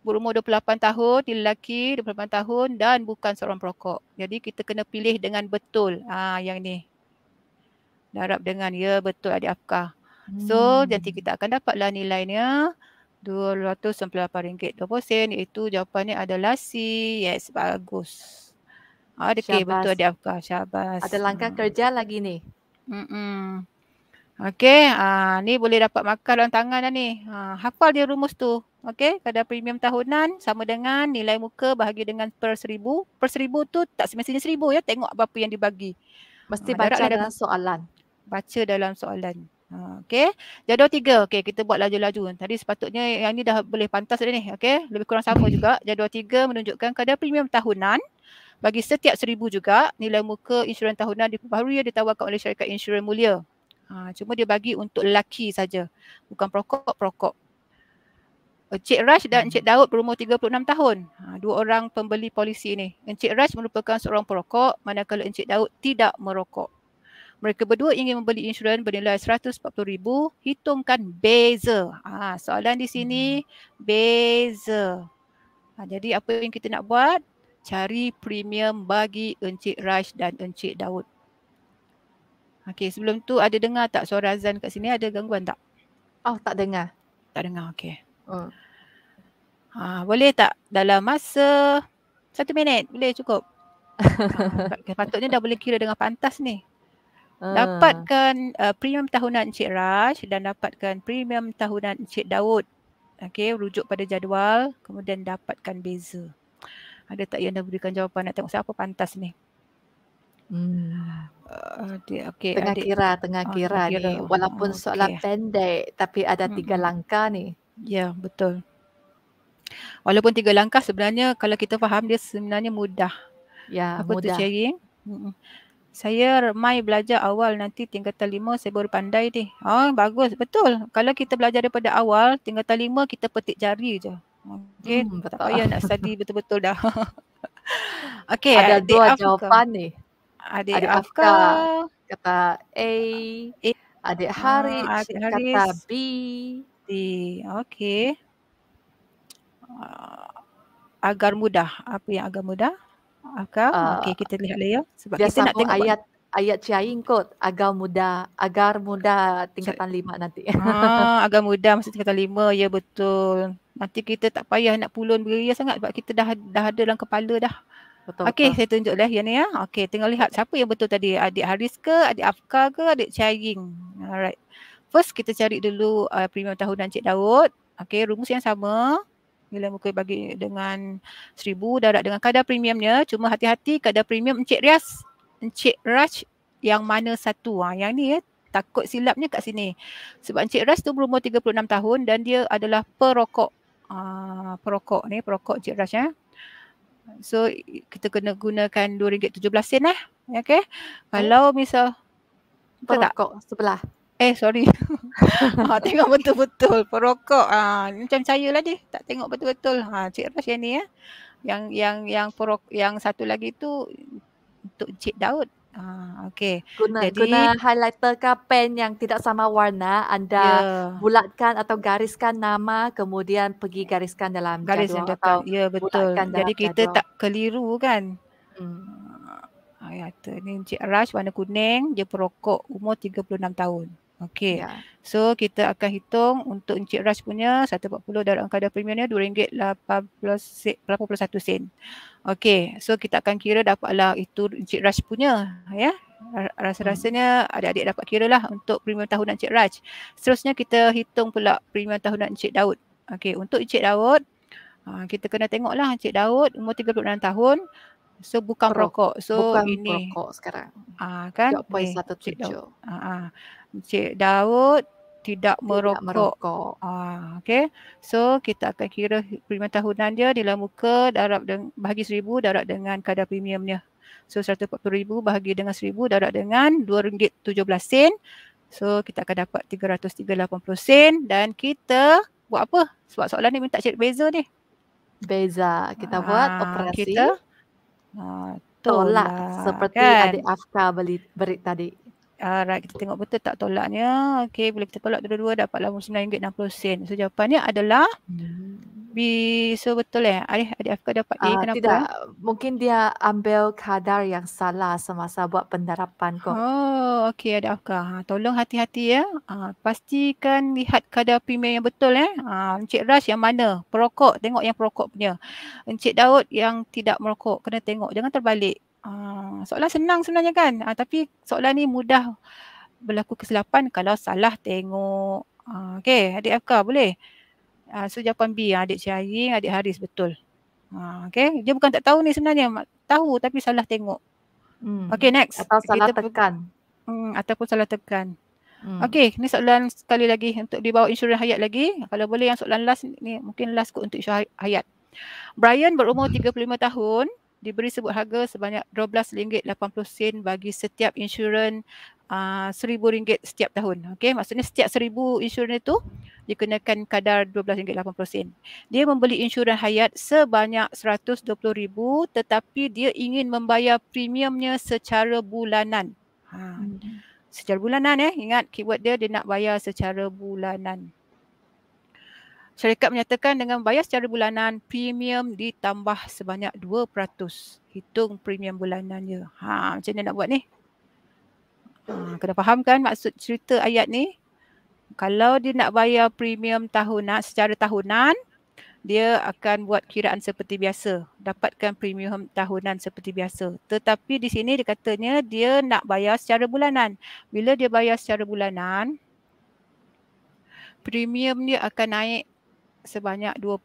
berumur 28 tahun, lelaki 28 tahun dan bukan seorang perokok. Jadi kita kena pilih dengan betul. Ah ha, yang ni. Darab dengan ya betul adik Afkah. So hmm. nanti kita akan dapatlah nilainya ringgit RM298.20 itu jawapannya adalah C. Yes, bagus. Ada ah, okay, betul Adik Afgah. Syabas. Ada langkah hmm. kerja lagi ni. Hmm. Okey, uh, ni boleh dapat makan dalam tangan dah ni. uh, hafal dia rumus tu. Okey, kadar premium tahunan sama dengan nilai muka bahagi dengan per seribu. Per seribu tu tak semestinya seribu ya. Tengok apa-apa yang dibagi. Mesti uh, baca dalam, soalan. Baca dalam soalan. Ha, okay. Jadual tiga. Okay. Kita buat laju-laju. Tadi sepatutnya yang ni dah boleh pantas dah ni. Okay. Lebih kurang sama juga. Jadual tiga menunjukkan kadar premium tahunan bagi setiap seribu juga nilai muka insurans tahunan diperbaharui yang ditawarkan oleh syarikat insurans mulia. Ha, cuma dia bagi untuk lelaki saja. Bukan perokok-perokok. Encik Raj dan Encik Daud berumur 36 tahun. Ha, dua orang pembeli polisi ini. Encik Raj merupakan seorang perokok manakala Encik Daud tidak merokok. Mereka berdua ingin membeli insurans bernilai RM140,000. Hitungkan beza. Ha, soalan di sini, hmm. beza. Ha, jadi apa yang kita nak buat? Cari premium bagi Encik Raj dan Encik Daud. Okey, sebelum tu ada dengar tak suara azan kat sini? Ada gangguan tak? Oh, tak dengar. Tak dengar, okey. Oh. Ha, boleh tak dalam masa satu minit? Boleh cukup? [laughs] Ha, patutnya dah boleh kira dengan pantas ni. Ah. dapatkan uh, premium tahunan Encik Raj dan dapatkan premium tahunan Encik Daud. Okey, rujuk pada jadual kemudian dapatkan beza. Ada tak yang dah berikan jawapan nak tengok siapa pantas ni? Hmm. Ah, okay, tengah adik. kira, tengah ah, kira oh, ni. Kira. Walaupun okay. soalan pendek tapi ada hmm. tiga hmm. langkah ni. Ya, yeah, betul. Walaupun tiga langkah sebenarnya kalau kita faham dia sebenarnya mudah. Ya, Apa mudah. Apa tu sharing? Hmm saya mai belajar awal nanti tingkatan lima saya baru pandai ni. Oh, bagus. Betul. Kalau kita belajar daripada awal, tingkatan lima kita petik jari je. Okey. Hmm, betul. payah nak study betul-betul dah. [laughs] Okey. Ada adik dua Afka. jawapan ni. Adik, adik Afka. kata A. A. Adik Hari ah, kata B. D. Okey. Ah, agar mudah. Apa yang agar mudah? Akam. Uh, ah, Okey kita lihat dia ya. Sebab dia kita nak tengok ayat ayat cair kot agar mudah agar mudah tingkatan lima nanti. Ah, [laughs] agar mudah masuk tingkatan lima ya betul. Nanti kita tak payah nak pulun beria ya sangat sebab kita dah dah ada dalam kepala dah. Betul. Okey saya tunjuk lah yang ni ya. Okey tengok lihat siapa yang betul tadi adik Haris ke adik Afka ke adik Chaying. Alright. First kita cari dulu uh, premium tahunan Cik Daud. Okey rumus yang sama. Nilai muka bagi dengan seribu darat dengan kadar premiumnya. Cuma hati-hati kadar premium Encik Rias, Encik Raj yang mana satu. Ha, yang ni ya. Eh, takut silapnya kat sini. Sebab Encik Raj tu berumur 36 tahun dan dia adalah perokok. Uh, perokok ni, perokok Encik Raj. Eh. Ya. So kita kena gunakan RM2.17 lah. Eh. Ya, okay. Kalau misal. Perokok sebelah. Eh sorry. ha, [laughs] tengok betul-betul perokok. Ha, macam saya lah dia. Tak tengok betul-betul. Ha, Cik Ras yang ni ya. Yang yang yang perok yang satu lagi tu untuk Cik Daud. Ha, okay. Guna, Jadi, guna highlighter ke pen yang tidak sama warna. Anda yeah. bulatkan atau gariskan nama. Kemudian pergi gariskan dalam Garis jadual. Ya yeah, betul. Jadi kita jadual. tak keliru kan. Hmm. Ayat ni Encik Raj warna kuning, dia perokok umur 36 tahun. Okey, Yeah. So kita akan hitung untuk Encik Raj punya 140 darab angka dah premiumnya RM2.81 sen. Okay. So kita akan kira dapatlah itu Encik Raj punya. Ya. Rasa-rasanya hmm. adik-adik dapat kira lah untuk premium tahunan Encik Raj. Seterusnya kita hitung pula premium tahunan Encik Daud. Okey, Untuk Encik Daud, ha, kita kena tengok lah Encik Daud umur 36 tahun. So bukan rokok, So bukan ini. Bukan perokok sekarang. Ah, kan? 3.17. Ah, ah. Encik Daud tidak merokok. Tidak merokok. Ah, okay. So kita akan kira premium tahunan dia dalam muka darab dengan, bahagi seribu darab dengan kadar premiumnya. So rm ribu bahagi dengan RM1,000 darab dengan RM2.17. So kita akan dapat RM383.80 dan kita buat apa? Sebab soalan ni minta cek beza ni. Beza. Kita ah, buat operasi. Kita, ah, tolak, tolak. Seperti kan? adik Afka beli, beri tadi. Alright, ah, kita tengok betul tak tolaknya. Okay, boleh kita tolak dua-dua dapatlah RM9.60. So jawapannya adalah hmm. B. So betul eh? Adik, adik Afka dapat A. Uh, ah, kenapa? Tidak. Mungkin dia ambil kadar yang salah semasa buat pendarapan kot. Oh, okay ada Afka. Ah, tolong hati-hati ya. Uh, pastikan lihat kadar premium yang betul eh. Uh, Encik Ras yang mana? Perokok. Tengok yang perokok punya. Encik Daud yang tidak merokok. Kena tengok. Jangan terbalik. Ah, soalan senang sebenarnya kan uh, tapi soalan ni mudah berlaku kesilapan kalau salah tengok uh, okey adik Afka boleh uh, so jawapan B adik Syahing adik Haris betul uh, okey dia bukan tak tahu ni sebenarnya tahu tapi salah tengok hmm. okey next atau salah Kita tekan hmm, ataupun salah tekan Hmm. Okey, ni soalan sekali lagi untuk dibawa insurans hayat lagi. Kalau boleh yang soalan last ni, mungkin last kot untuk insurans hayat. Brian berumur 35 [laughs] tahun, diberi sebut harga sebanyak RM12.80 bagi setiap insurans RM1,000 uh, setiap tahun. Okay, maksudnya setiap RM1,000 insurans itu dikenakan kadar RM12.80. Dia membeli insurans hayat sebanyak RM120,000 tetapi dia ingin membayar premiumnya secara bulanan. Ha. Hmm. Secara bulanan eh. Ingat keyword dia, dia nak bayar secara bulanan syarikat menyatakan dengan bayar secara bulanan premium ditambah sebanyak 2% hitung premium bulanannya. Ha macam mana nak buat ni? Ha kena faham kan maksud cerita ayat ni? Kalau dia nak bayar premium tahunan secara tahunan dia akan buat kiraan seperti biasa. Dapatkan premium tahunan seperti biasa. Tetapi di sini dia katanya dia nak bayar secara bulanan. Bila dia bayar secara bulanan, premium dia akan naik sebanyak 2%.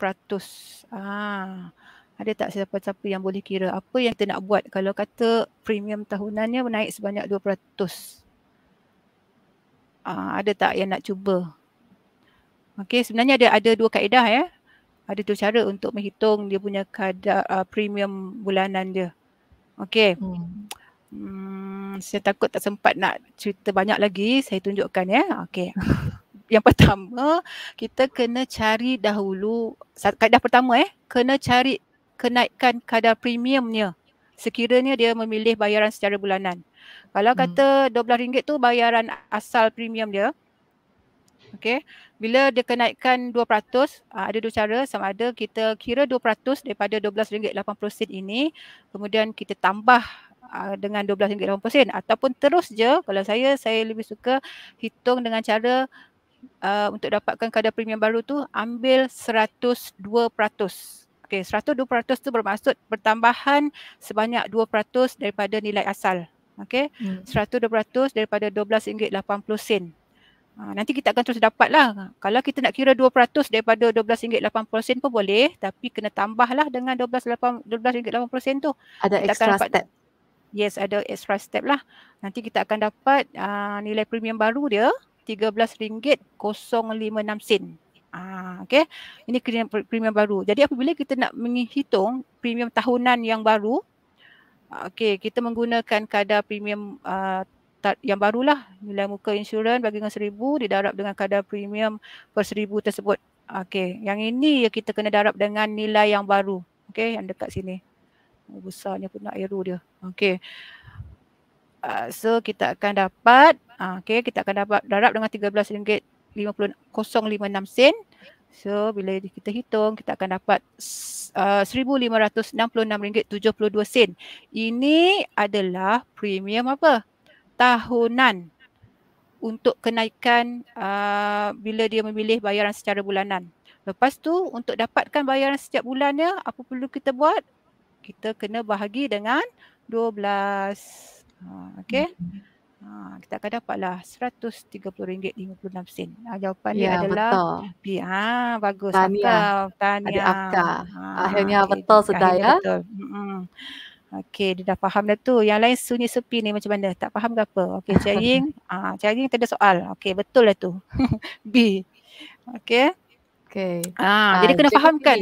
Ah, ada tak siapa-siapa yang boleh kira apa yang kita nak buat kalau kata premium tahunannya naik sebanyak 2%? Ah, ada tak yang nak cuba? Okey, sebenarnya ada ada dua kaedah ya. Ada dua cara untuk menghitung dia punya kadar uh, ah, premium bulanan dia. Okey. Hmm. hmm. saya takut tak sempat nak cerita banyak lagi, saya tunjukkan ya. Okey. [laughs] yang pertama kita kena cari dahulu kaedah pertama eh kena cari kenaikan kadar premiumnya sekiranya dia memilih bayaran secara bulanan. Kalau hmm. kata RM12 tu bayaran asal premium dia. Okey. Bila dia kenaikan 2%, ah, ada dua cara sama ada kita kira 2% daripada RM12.80 ini kemudian kita tambah ah, dengan RM12.80 ataupun terus je kalau saya saya lebih suka hitung dengan cara uh, untuk dapatkan kadar premium baru tu ambil 102%. Okey, 102% tu bermaksud pertambahan sebanyak 2% daripada nilai asal. Okey, hmm. 102% daripada RM12.80. Uh, ha, nanti kita akan terus dapat lah. Kalau kita nak kira 2% daripada RM12.80 pun boleh. Tapi kena tambahlah dengan RM12.80 tu. Ada kita extra dapat, step. Yes, ada extra step lah. Nanti kita akan dapat uh, nilai premium baru dia. RM13.056. Ha, okay. Ini premium, baru. Jadi apabila kita nak menghitung premium tahunan yang baru, ah, okay, kita menggunakan kadar premium uh, yang barulah. Nilai muka insurans bagi dengan seribu 1000 didarab dengan kadar premium per seribu tersebut. Ah, okay. Yang ini ya kita kena darab dengan nilai yang baru. Okay, yang dekat sini. Besarnya pun nak aero dia. Okay uh, so kita akan dapat uh, okay kita akan dapat darab dengan RM13.50 056 sen so bila kita hitung kita akan dapat uh, RM1566.72 sen ini adalah premium apa tahunan untuk kenaikan uh, bila dia memilih bayaran secara bulanan lepas tu untuk dapatkan bayaran setiap bulannya apa perlu kita buat kita kena bahagi dengan 12 Ha, okay, mm-hmm. Ha, kita akan dapatlah RM130.56. Ha, ah, jawapan ya, dia adalah. Betul. Ha, bagus. Tahniah. Akta. Tahniah. Ada akta. Ha, akhirnya okay. betul sedaya. Ya. Betul. Mm-hmm. Okey, dia dah faham dah tu. Yang lain sunyi sepi ni macam mana? Tak faham ke apa? Okey, Cahing. [laughs] ah, ha, Cahing tak ada soal. Okey, betul lah tu. [laughs] B. Okey. Okey. Ah, ha, jadi ah, kena fahamkan.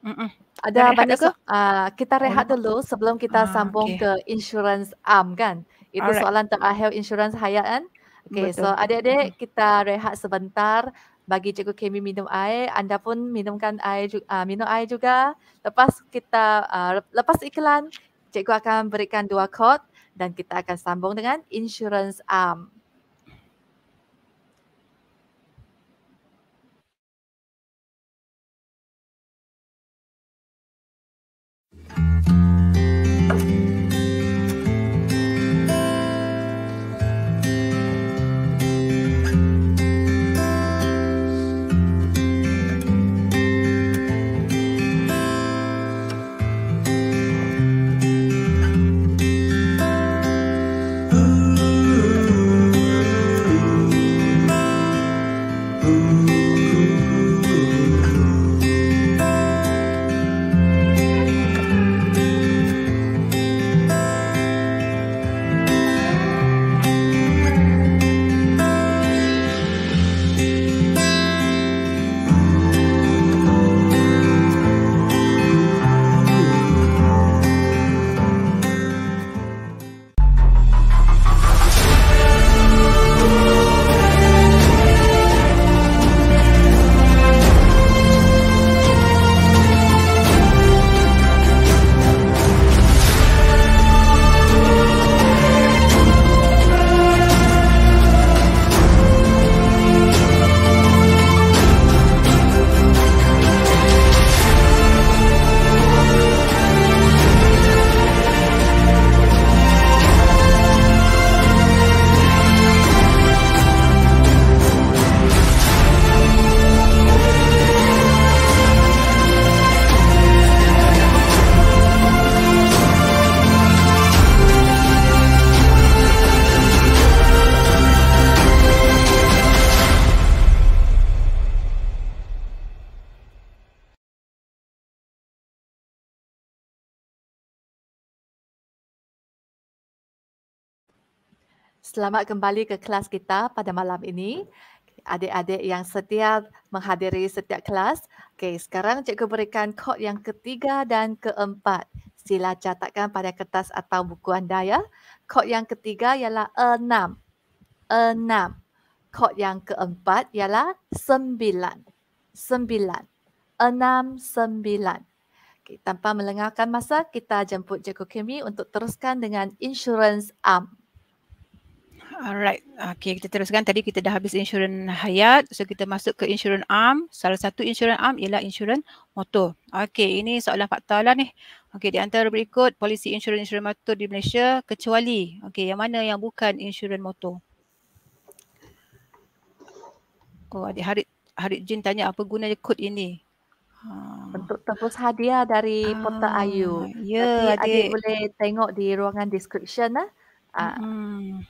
Mm-mm ada banyak ke? Uh, kita oh, rehat dulu sebelum kita uh, sambung okay. ke insurance am kan. Itu Alright. soalan terakhir insurance hayat kan. Okay, Betul. so adik-adik kita rehat sebentar. Bagi cikgu Kemi minum air. Anda pun minumkan air, uh, minum air juga. Lepas kita uh, lepas iklan, cikgu akan berikan dua kod dan kita akan sambung dengan insurance am. Um. Selamat kembali ke kelas kita pada malam ini. Adik-adik yang setia menghadiri setiap kelas. Okey, sekarang cikgu berikan kod yang ketiga dan keempat. Sila catatkan pada kertas atau buku anda ya. Kod yang ketiga ialah enam. Enam. Kod yang keempat ialah sembilan. Sembilan. Enam, sembilan. Okay, tanpa melengahkan masa, kita jemput cikgu Kimi untuk teruskan dengan insurance arm. Um. Alright, okay, kita teruskan. Tadi kita dah habis insurans hayat, so kita masuk ke insurans am. Salah satu insurans am ialah insurans motor. Okay, ini soalan fakta lah ni. Okay, di antara berikut polisi insurans insurans motor di Malaysia kecuali, okay, yang mana yang bukan insurans motor? Oh, adik Harid, Harid Jin tanya apa gunanya kod ini? Bentuk ah. tebus hadiah dari ah, Porta Ayu. Ya, yeah, adik. adik. boleh tengok di ruangan description lah. Uh, hmm.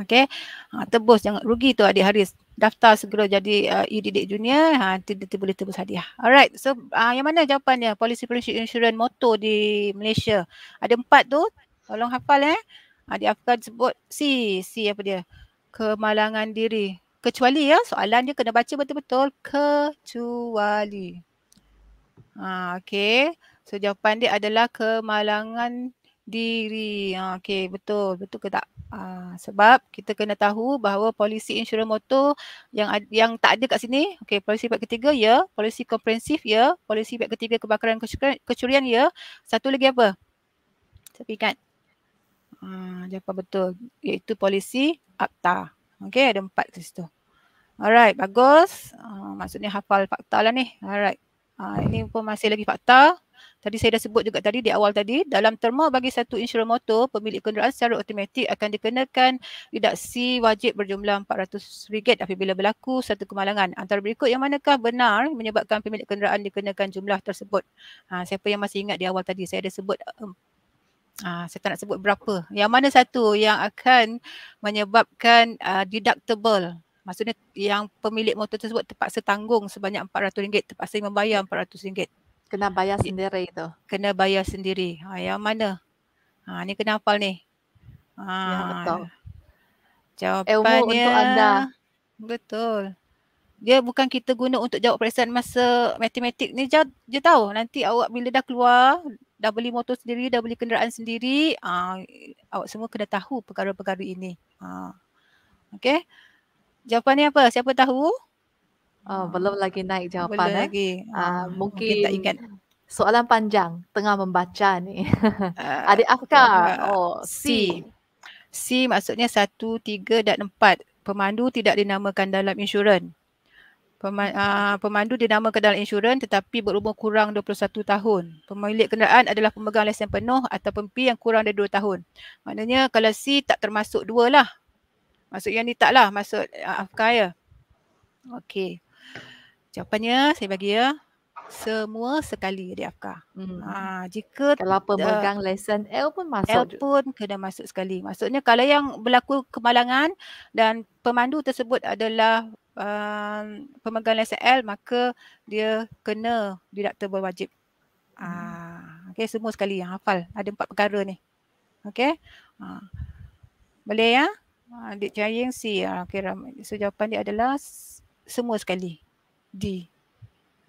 Okay. Ha, tebus jangan rugi tu adik Haris. Daftar segera jadi uh, e junior. Ha, tidak boleh tebus hadiah. Alright. So uh, yang mana jawapan jawapannya? Polisi polisi insurans motor di Malaysia. Ada empat tu. Tolong hafal eh. Adik ha, Afgan sebut C. C apa dia? Kemalangan diri. Kecuali ya soalan dia kena baca betul-betul. Kecuali. Ha, okay. So jawapan dia adalah kemalangan diri diri. Ah, okey, betul. Betul ke tak? Aa, ah, sebab kita kena tahu bahawa polisi insurans motor yang yang tak ada kat sini, okey, polisi bab ketiga ya, polisi komprehensif ya, polisi bab ketiga kebakaran kecurian, kecurian ya. Satu lagi apa? Saya ingat. Hmm, betul? Iaitu polisi akta. Okey, ada empat kat situ. Alright, bagus. Uh, maksudnya hafal fakta lah ni. Alright. Uh, ini pun masih lagi fakta. Tadi saya dah sebut juga tadi di awal tadi dalam terma bagi satu insurans motor pemilik kenderaan secara automatik akan dikenakan deduksi wajib berjumlah RM400 apabila berlaku satu kemalangan. Antara berikut yang manakah benar menyebabkan pemilik kenderaan dikenakan jumlah tersebut? Ha, siapa yang masih ingat di awal tadi saya dah sebut um, Ah, saya tak nak sebut berapa. Yang mana satu yang akan menyebabkan uh, deductible. Maksudnya yang pemilik motor tersebut terpaksa tanggung sebanyak RM400, terpaksa membayar RM400 kena bayar sendiri itu. Kena bayar sendiri. Ha yang mana? Ha ni kena hafal ni. Ha ya, betul. Ilmu untuk anda. Betul. Dia bukan kita guna untuk jawab perasaan masa matematik ni je je tahu nanti awak bila dah keluar dah beli motor sendiri, dah beli kenderaan sendiri, aa, ha, awak semua kena tahu perkara-perkara ini. Ha. Okey. Jawapan ni apa? Siapa tahu? Ha. Oh, hmm. belum lagi naik jawapan. Belum eh? lagi. Ah, mungkin, ah, mungkin tak ingat. Soalan panjang tengah membaca ni. Uh, [laughs] Adik Afkar. Uh, ah, oh, C. C maksudnya satu tiga dan empat. Pemandu tidak dinamakan dalam insurans. pemandu dinamakan dalam insurans tetapi berumur kurang 21 tahun. Pemilik kenderaan adalah pemegang lesen penuh atau pempi yang kurang dari 2 tahun. Maknanya kalau C tak termasuk 2 lah. lah. Maksud yang ni taklah maksud uh, Afkar ya. Okey. Jawapannya saya bagi ya. Semua sekali dia Afka. Hmm. Ha, jika kalau pemegang uh, lesson L pun masuk. L juga. pun kena masuk sekali. Maksudnya kalau yang berlaku kemalangan dan pemandu tersebut adalah uh, pemegang lesen L maka dia kena didaktor berwajib. Ha, hmm. okay, semua sekali yang ha, hafal. Ada empat perkara ni. Okay. Ha. Boleh ya? Ha, Adik Cahaya yang C. Ha, okay, So jawapan dia adalah semua sekali. D.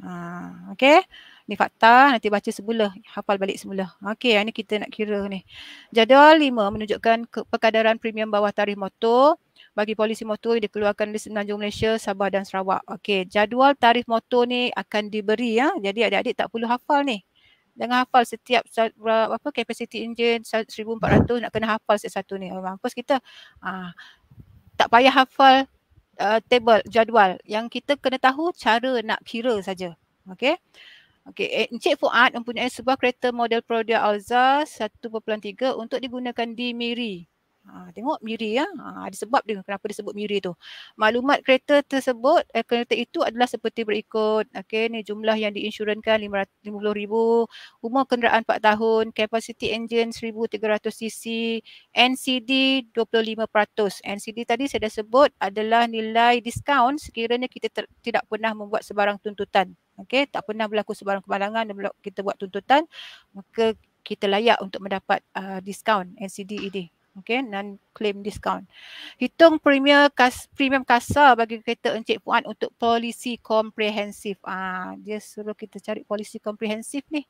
Ha, okay. Ni fakta. Nanti baca semula. Hafal balik semula. Okay. Ini kita nak kira ni. Jadual 5 menunjukkan perkadaran premium bawah tarif motor bagi polisi motor yang dikeluarkan di Semenanjung Malaysia, Sabah dan Sarawak. Okay. Jadual tarif motor ni akan diberi. Ya. Jadi adik-adik tak perlu hafal ni. Jangan hafal setiap apa capacity engine 1400 nak kena hafal setiap satu ni. Mampus kita. Ha, tak payah hafal uh, table jadual yang kita kena tahu cara nak kira saja. Okey. Okey, eh, Encik Fuad mempunyai sebuah kereta model Prodia Alza 1.3 untuk digunakan di Miri. Ha, tengok Miri ya. Ha, ada sebab dia kenapa dia sebut Miri tu. Maklumat kereta tersebut, eh, kereta itu adalah seperti berikut. Okey, ni jumlah yang diinsurankan RM50,000. Umur kenderaan 4 tahun. Kapasiti enjin 1,300cc. NCD 25%. NCD tadi saya dah sebut adalah nilai diskaun sekiranya kita ter- tidak pernah membuat sebarang tuntutan. Okey, tak pernah berlaku sebarang kemalangan dan kita buat tuntutan. Maka kita layak untuk mendapat uh, diskaun NCD ini okay, non claim discount. Hitung premium kas, premium kasa bagi kereta Encik Puan untuk polisi komprehensif. Ah, dia suruh kita cari polisi komprehensif ni.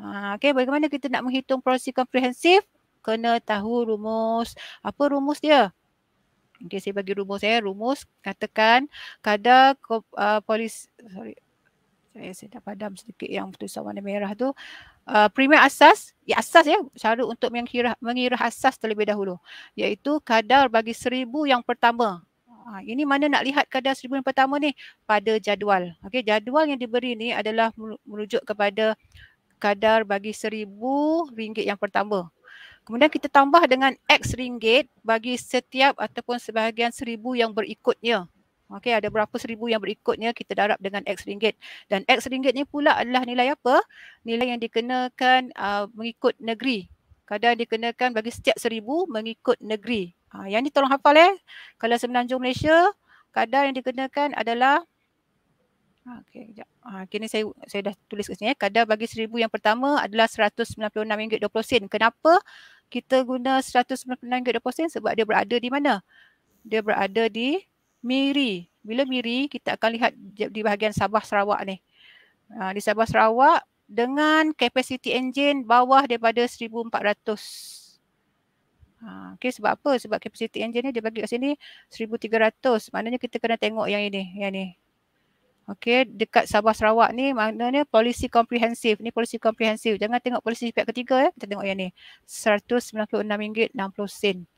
Ha, okay, bagaimana kita nak menghitung polisi komprehensif? Kena tahu rumus. Apa rumus dia? Okay, saya bagi rumus ya. Rumus katakan kadar uh, polis, sorry, saya saya nak padam sedikit yang sama warna merah tu. Uh, primer asas, ya asas ya, cara untuk mengira, mengira asas terlebih dahulu. Iaitu kadar bagi seribu yang pertama. Ha, ini mana nak lihat kadar seribu yang pertama ni? Pada jadual. Okey, jadual yang diberi ni adalah merujuk kepada kadar bagi seribu ringgit yang pertama. Kemudian kita tambah dengan X ringgit bagi setiap ataupun sebahagian seribu yang berikutnya. Okey, ada berapa seribu yang berikutnya kita darab dengan X ringgit. Dan X ringgit ni pula adalah nilai apa? Nilai yang dikenakan uh, mengikut negeri. Kadang dikenakan bagi setiap seribu mengikut negeri. Uh, yang ni tolong hafal eh. Kalau semenanjung Malaysia, kadang yang dikenakan adalah ha, Okey, sekejap. Okay, ha, ni saya, saya dah tulis kat sini. Eh. Kadar bagi seribu yang pertama adalah RM196.20. Kenapa kita guna RM196.20? Sebab dia berada di mana? Dia berada di Miri. Bila Miri, kita akan lihat di bahagian Sabah Sarawak ni. Ah, di Sabah Sarawak dengan kapasiti enjin bawah daripada 1,400. Ah, okay, sebab apa? Sebab kapasiti enjin ni dia bagi kat sini 1,300. Maknanya kita kena tengok yang ini. Yang ni. Okay, dekat Sabah Sarawak ni maknanya polisi komprehensif. Ni polisi komprehensif. Jangan tengok polisi pihak ketiga ya. Eh. Kita tengok yang ni. RM196.60.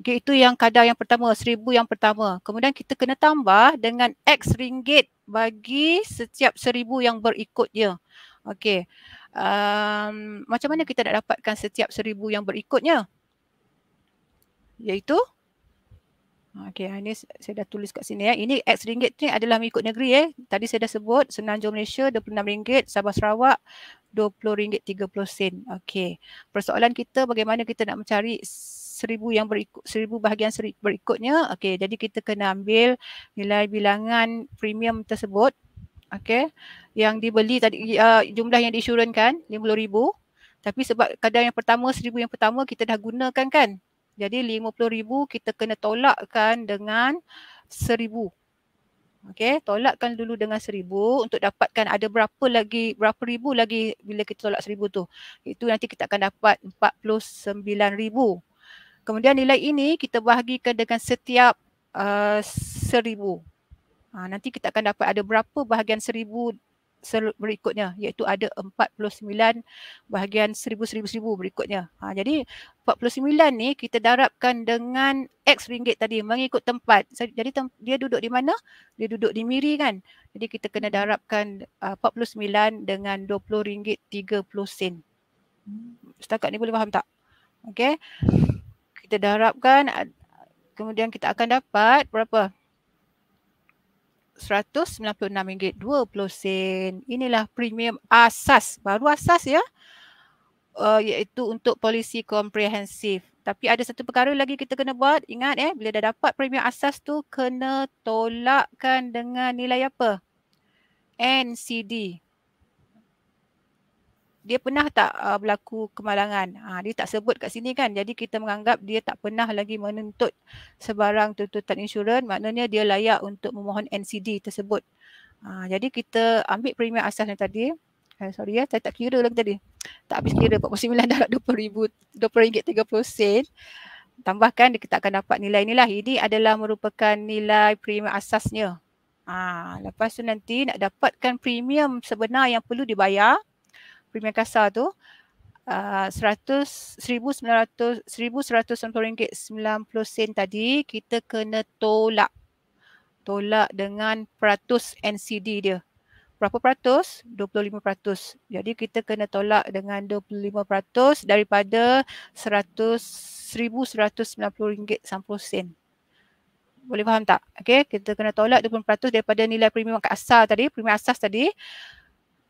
Okay, itu yang kadar yang pertama, seribu yang pertama. Kemudian kita kena tambah dengan X ringgit bagi setiap seribu yang berikutnya. Okey. Um, macam mana kita nak dapatkan setiap seribu yang berikutnya? Iaitu Okey, ini saya dah tulis kat sini ya. Ini X ringgit ni adalah mengikut negeri ya. Tadi saya dah sebut Semenanjung Malaysia RM26, Sabah Sarawak RM20.30. Okey. Persoalan kita bagaimana kita nak mencari seribu yang berikut seribu bahagian seri, berikutnya okey jadi kita kena ambil nilai bilangan premium tersebut okey yang dibeli tadi uh, jumlah yang diisurankan 50000 tapi sebab kadang yang pertama seribu yang pertama kita dah gunakan kan jadi 50000 kita kena tolakkan dengan seribu Okey, tolakkan dulu dengan seribu untuk dapatkan ada berapa lagi, berapa ribu lagi bila kita tolak seribu tu. Itu nanti kita akan dapat empat puluh sembilan ribu. Kemudian nilai ini kita bahagikan dengan setiap uh, seribu. Ha, nanti kita akan dapat ada berapa bahagian seribu berikutnya iaitu ada 49 bahagian seribu seribu seribu berikutnya. Ha, jadi 49 ni kita darabkan dengan X ringgit tadi mengikut tempat. Jadi tem dia duduk di mana? Dia duduk di Miri kan? Jadi kita kena darabkan uh, 49 dengan 20 ringgit 30 sen. Hmm, setakat ni boleh faham tak? Okay kita darabkan kemudian kita akan dapat berapa? RM196.20. Inilah premium asas. Baru asas ya. Uh, iaitu untuk polisi komprehensif. Tapi ada satu perkara lagi kita kena buat. Ingat eh, bila dah dapat premium asas tu kena tolakkan dengan nilai apa? NCD dia pernah tak uh, berlaku kemalangan? Ha, dia tak sebut kat sini kan. Jadi kita menganggap dia tak pernah lagi menuntut sebarang tuntutan insurans. Maknanya dia layak untuk memohon NCD tersebut. Ha, jadi kita ambil premium asasnya tadi. Eh, sorry ya, saya tak kira lagi tadi. Tak habis kira RM49 darat RM20.30. Tambahkan dia kita akan dapat nilai lah. Ini adalah merupakan nilai premium asasnya. Ha, lepas tu nanti nak dapatkan premium sebenar yang perlu dibayar premium kasar tu uh, 100 1900 1190 ringgit 90 sen tadi kita kena tolak tolak dengan peratus NCD dia berapa peratus 25 peratus jadi kita kena tolak dengan 25 peratus daripada 100 1190 ringgit 90 sen boleh faham tak? Okay, kita kena tolak 20% daripada nilai premium asal tadi, premium asas tadi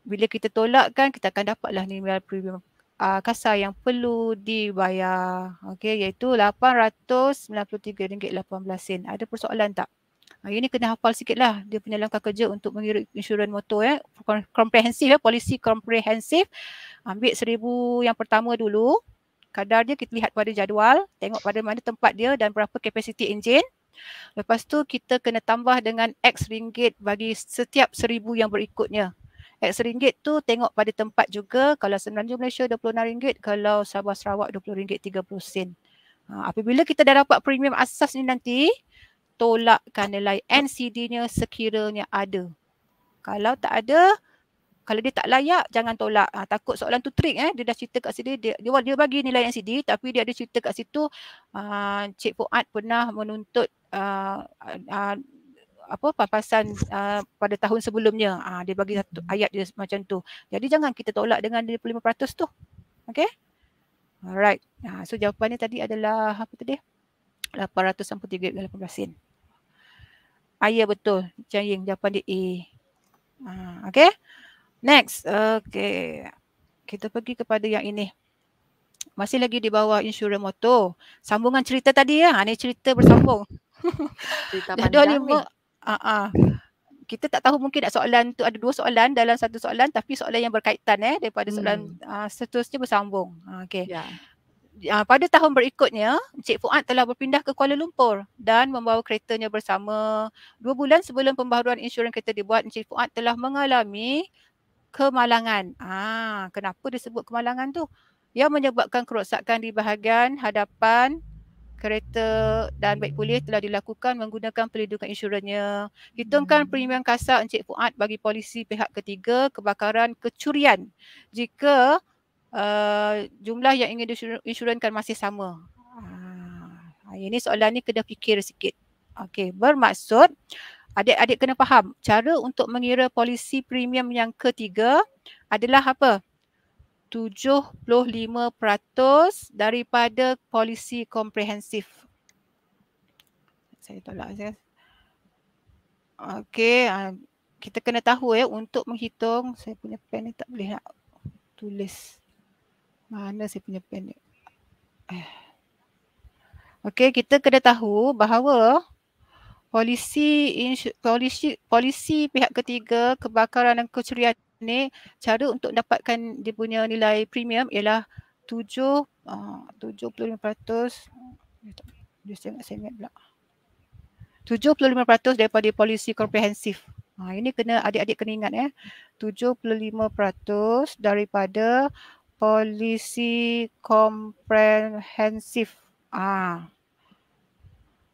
bila kita tolak kan kita akan dapatlah nilai premium uh, kasar yang perlu dibayar. Okey iaitu RM893.18. Ada persoalan tak? Uh, ini kena hafal sikit dia punya langkah kerja untuk mengirim insurans motor. Eh. Komprehensif ya, eh. polisi komprehensif. Ambil seribu yang pertama dulu. Kadar dia kita lihat pada jadual. Tengok pada mana tempat dia dan berapa kapasiti enjin. Lepas tu kita kena tambah dengan X ringgit bagi setiap seribu yang berikutnya. X ringgit tu tengok pada tempat juga kalau Semenanjung Malaysia RM26, kalau Sabah Sarawak RM20.30. Ha, apabila kita dah dapat premium asas ni nanti, tolakkan nilai NCD-nya sekiranya ada. Kalau tak ada, kalau dia tak layak, jangan tolak. Ha, takut soalan tu trik eh. Dia dah cerita kat sini, dia, dia, dia bagi nilai NCD tapi dia ada cerita kat situ, uh, Cik Fuad pernah menuntut uh, uh, apa papasan uh, pada tahun sebelumnya uh, dia bagi satu hmm. ayat dia macam tu jadi jangan kita tolak dengan 25% tu Okay, alright uh, so jawapannya tadi adalah apa tadi 863.18 sen ayah ya, betul Chaying jawapan dia A uh, okey next Okay. kita pergi kepada yang ini masih lagi di bawah insurans motor. Sambungan cerita tadi ya. Ini cerita bersambung. Cerita [laughs] panjang Ah uh-uh. Kita tak tahu mungkin soalan tu ada dua soalan dalam satu soalan tapi soalan yang berkaitan eh daripada soalan hmm. uh, seterusnya bersambung. Ah, okey. Ya. Yeah. pada tahun berikutnya, Cik Fuad telah berpindah ke Kuala Lumpur dan membawa keretanya bersama. Dua bulan sebelum pembaharuan insurans kereta dibuat, Cik Fuad telah mengalami kemalangan. Ah, kenapa disebut kemalangan tu? Yang menyebabkan kerosakan di bahagian hadapan kereta dan baik pulih telah dilakukan menggunakan pelindungan insurannya. Hitungkan hmm. premium kasar Encik Fuad bagi polisi pihak ketiga kebakaran kecurian jika uh, jumlah yang ingin diinsurankan masih sama. Ah, ah, ini soalan ni kena fikir sikit. Okey, bermaksud adik-adik kena faham cara untuk mengira polisi premium yang ketiga adalah apa? 75% daripada polisi komprehensif. Saya tolak saja. Okey, ah, kita kena tahu ya untuk menghitung saya punya pen ni tak boleh nak tulis. Mana saya punya pen ni? Eh. Okey, kita kena tahu bahawa polisi polisi polisi pihak ketiga kebakaran dan kecurian ni cara untuk dapatkan dia punya nilai premium ialah 7 uh, 75% dia tengok saya ingat pula 75% daripada polisi komprehensif. Ha, ini kena adik-adik kena ingat eh. 75% daripada polisi komprehensif. Ah,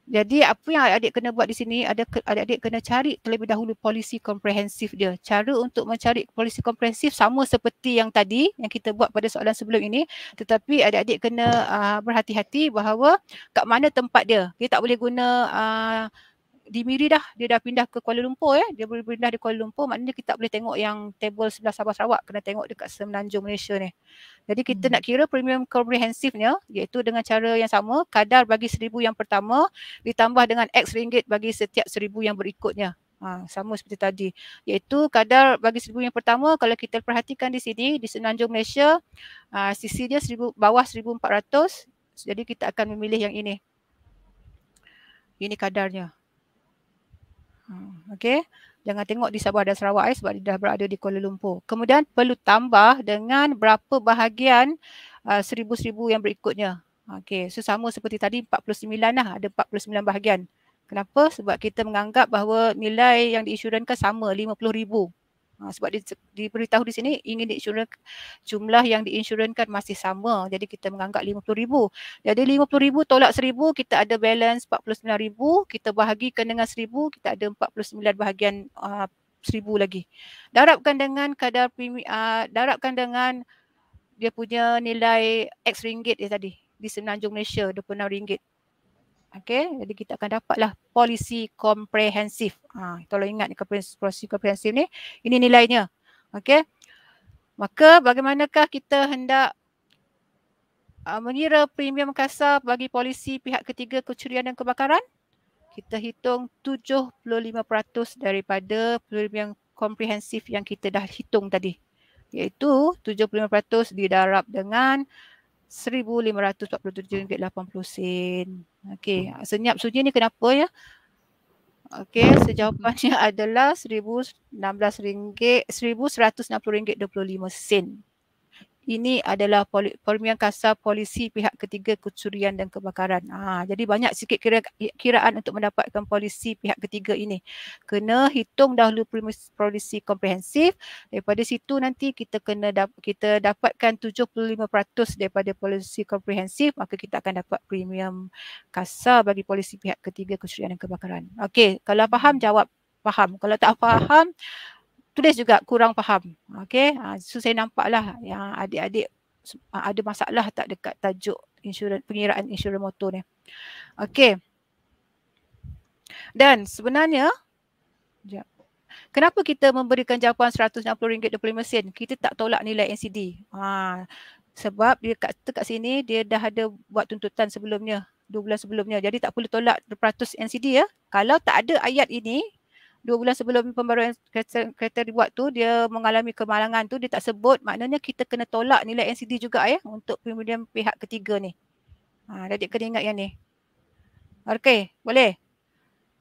jadi apa yang adik-adik kena buat di sini, ada adik-adik kena cari terlebih dahulu polisi komprehensif dia. Cara untuk mencari polisi komprehensif sama seperti yang tadi yang kita buat pada soalan sebelum ini. Tetapi adik-adik kena uh, berhati-hati bahawa kat mana tempat dia. Dia tak boleh guna uh, di Miri dah dia dah pindah ke Kuala Lumpur eh dia boleh pindah di Kuala Lumpur maknanya kita boleh tengok yang table sebelah Sabah Sarawak kena tengok dekat semenanjung Malaysia ni jadi kita hmm. nak kira premium comprehensive iaitu dengan cara yang sama kadar bagi seribu yang pertama ditambah dengan X ringgit bagi setiap seribu yang berikutnya Ha, sama seperti tadi iaitu kadar bagi seribu yang pertama kalau kita perhatikan di sini di Semenanjung Malaysia ha, CC dia seribu, bawah seribu empat ratus. jadi kita akan memilih yang ini ini kadarnya Ha, okey. Jangan tengok di Sabah dan Sarawak eh, sebab dia dah berada di Kuala Lumpur. Kemudian perlu tambah dengan berapa bahagian uh, seribu-seribu uh, yang berikutnya. Okey. So sama seperti tadi 49 lah. Ada 49 bahagian. Kenapa? Sebab kita menganggap bahawa nilai yang diisyurankan sama 50 ribu. Ha, sebab dia diberitahu di sini ingin insurans jumlah yang diinsurankan masih sama jadi kita menganggap 50000 jadi 50000 tolak 1000 kita ada balance 49000 kita bahagikan dengan 1000 kita ada 49 bahagian ha, uh, 1000 lagi darabkan dengan kadar premi, uh, ha, darabkan dengan dia punya nilai X ringgit dia tadi di semenanjung Malaysia RM26. Okay, jadi kita akan dapatlah polisi komprehensif. Ha, tolong ingat ni polisi komprehensif ni. Ini nilainya. Okay. Maka bagaimanakah kita hendak uh, mengira premium kasar bagi polisi pihak ketiga kecurian dan kebakaran? Kita hitung 75% daripada premium komprehensif yang kita dah hitung tadi. Iaitu 75% didarab dengan RM1,547.80. Okey, hmm. senyap sunyi ni kenapa ya? Okey, jawapannya [laughs] adalah RM1,116, RM1,160.25 ini adalah permian kasar polisi pihak ketiga kecurian dan kebakaran. Ha, jadi banyak sikit kira kiraan untuk mendapatkan polisi pihak ketiga ini. Kena hitung dahulu polisi komprehensif. Daripada situ nanti kita kena dap- kita dapatkan 75% daripada polisi komprehensif maka kita akan dapat premium kasar bagi polisi pihak ketiga kecurian dan kebakaran. Okey, kalau faham jawab faham. Kalau tak faham, tulis juga kurang faham. Okey. Ha, so saya nampaklah yang adik-adik ha, ada masalah tak dekat tajuk insurans pengiraan insurans motor ni. Okey. Dan sebenarnya sekejap. Kenapa kita memberikan jawapan RM160.25 sen? Kita tak tolak nilai NCD. Ha, sebab dia kat, kat sini dia dah ada buat tuntutan sebelumnya. Dua bulan sebelumnya. Jadi tak perlu tolak peratus NCD ya. Kalau tak ada ayat ini, dua bulan sebelum pembaruan kereta dibuat tu dia mengalami kemalangan tu dia tak sebut maknanya kita kena tolak nilai NCD juga ya untuk kemudian pihak ketiga ni. Ha, jadi kena ingat yang ni. Okay boleh?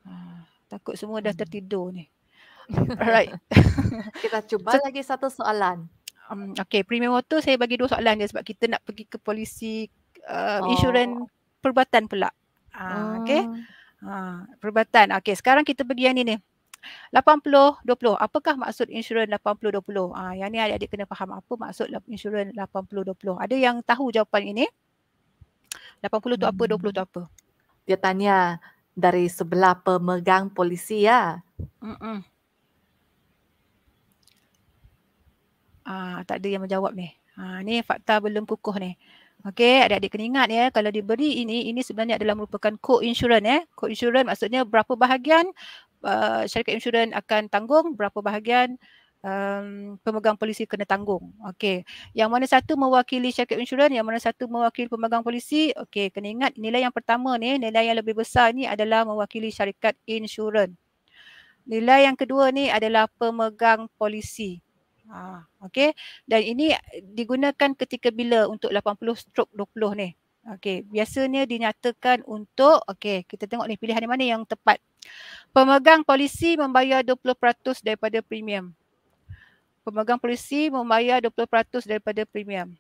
Ha, takut semua dah tertidur ni. [laughs] Alright. [laughs] kita cuba so, lagi satu soalan. Um, okay premium auto saya bagi dua soalan je sebab kita nak pergi ke polisi uh, oh. insurans perubatan pula. Ha, okay. Hmm. Ha, perubatan. Okey, sekarang kita pergi yang ni ni. 80 20 apakah maksud insurans 80 20 ah yang ni adik-adik kena faham apa maksud insurans 80 20 ada yang tahu jawapan ini 80 tu apa 20 hmm. tu apa dia tanya dari sebelah pemegang polisi ya hmm ah tak ada yang menjawab ni ha ah, ni fakta belum kukuh ni Okey, adik-adik kena ingat ya, kalau diberi ini, ini sebenarnya adalah merupakan co-insurance ya. Co-insurance maksudnya berapa bahagian uh, syarikat insurans akan tanggung berapa bahagian um, pemegang polisi kena tanggung. Okey. Yang mana satu mewakili syarikat insurans, yang mana satu mewakili pemegang polisi? Okey, kena ingat nilai yang pertama ni, nilai yang lebih besar ni adalah mewakili syarikat insurans. Nilai yang kedua ni adalah pemegang polisi. Ha, okey. Dan ini digunakan ketika bila untuk 80 stroke 20 ni. Okey, biasanya dinyatakan untuk okey, kita tengok ni pilihan mana yang tepat pemegang polisi membayar 20% daripada premium. Pemegang polisi membayar 20% daripada premium.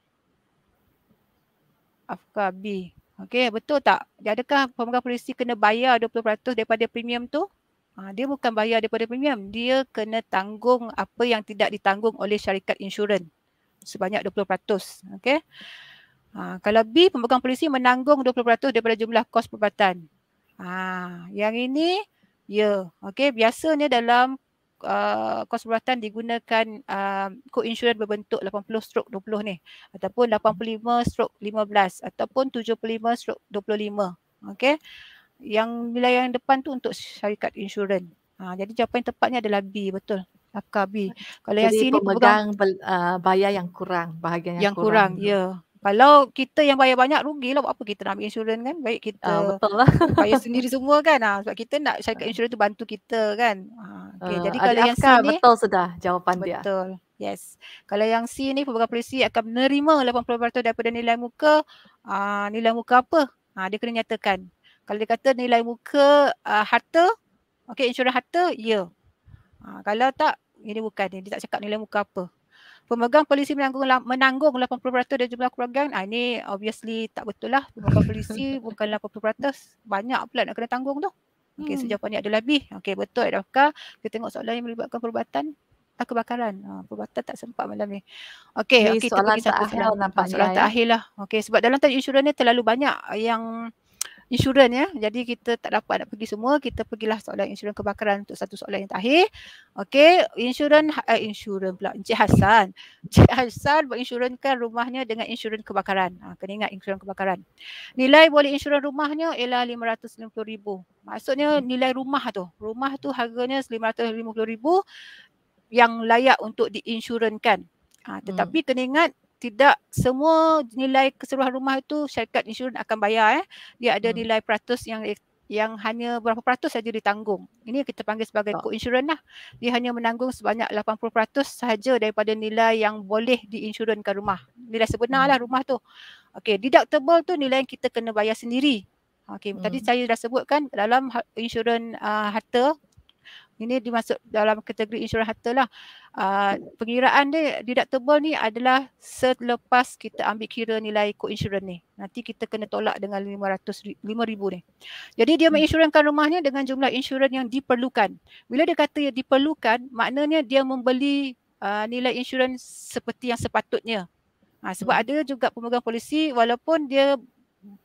Afka B. Okey, betul tak? Dia adakah pemegang polisi kena bayar 20% daripada premium tu? Ha, dia bukan bayar daripada premium. Dia kena tanggung apa yang tidak ditanggung oleh syarikat insurans sebanyak 20%. Okey. Ha, kalau B, pemegang polisi menanggung 20% daripada jumlah kos perubatan. Ha, yang ini Ya, okay. biasanya dalam uh, kos perubatan digunakan uh, kod insurans berbentuk 80 stroke 20 ni ataupun 85 stroke 15 ataupun 75 stroke 25. Okey. Yang nilai yang depan tu untuk syarikat insurans. Ha, jadi jawapan yang tepatnya adalah B betul. Akar B. Kalau jadi yang sini ni pemegang, pemegang uh, bayar yang kurang bahagian yang, yang kurang. Yang kurang, ya. Yeah kalau kita yang bayar banyak rugilah buat apa kita nak ambil insurans kan baik kita uh, betul lah bayar [laughs] sendiri semua kan ha, sebab kita nak syarikat ah. insurans tu bantu kita kan ha, okay. uh, jadi kalau yang C ni betul sudah jawapan betul. dia betul yes kalau yang C ni pegawai polisi akan menerima 80% daripada nilai muka uh, nilai muka apa ha, dia kena nyatakan kalau dia kata nilai muka uh, harta okay, insurans harta ya yeah. ha, kalau tak ini bukan dia, dia tak cakap nilai muka apa pemegang polisi menanggung menanggung 80% dari jumlah kepegang ah ni obviously tak betul lah pemegang polisi [laughs] bukan 80% banyak pula nak kena tanggung tu okey hmm. sejawapan dia adalah B okey betul adakah kita tengok soalan yang melibatkan perubatan tak kebakaran. Ha, perubatan tak sempat malam ni. Okey, okay, soalan pergi satu ha, soalan. Soalan ya. tak akhir lah. Okey, sebab dalam tajuk insurans ni terlalu banyak yang insurans ya. Jadi kita tak dapat nak pergi semua, kita pergilah soalan insurans kebakaran untuk satu soalan yang terakhir. Okey, insurans uh, eh, insurans pula Encik Hassan. [laughs] Encik Hassan berinsurankan rumahnya dengan insurans kebakaran. Ha, kena ingat insurans kebakaran. Nilai boleh insurans rumahnya ialah RM560,000. Maksudnya hmm. nilai rumah tu. Rumah tu harganya RM550,000 yang layak untuk diinsurankan. Ha, tetapi hmm. kena ingat tidak semua nilai keseluruhan rumah itu syarikat insurans akan bayar eh dia ada hmm. nilai peratus yang yang hanya berapa peratus saja ditanggung. Ini kita panggil sebagai oh. co-insurance lah. Dia hanya menanggung sebanyak 80% sahaja daripada nilai yang boleh diinsurankan rumah. Nilai sebenar lah hmm. lah rumah tu. Okay, deductible tu nilai yang kita kena bayar sendiri. Okay, hmm. tadi saya dah sebutkan dalam ha, insurans uh, harta ini dimasuk dalam kategori insurans harta lah. Uh, pengiraan dia deductible ni adalah selepas kita ambil kira nilai ikut insurans ni. Nanti kita kena tolak dengan RM500,000 ni. Jadi dia hmm. menginsurankan rumahnya dengan jumlah insurans yang diperlukan. Bila dia kata yang diperlukan, maknanya dia membeli uh, nilai insurans seperti yang sepatutnya. Ha, sebab hmm. ada juga pemegang polisi walaupun dia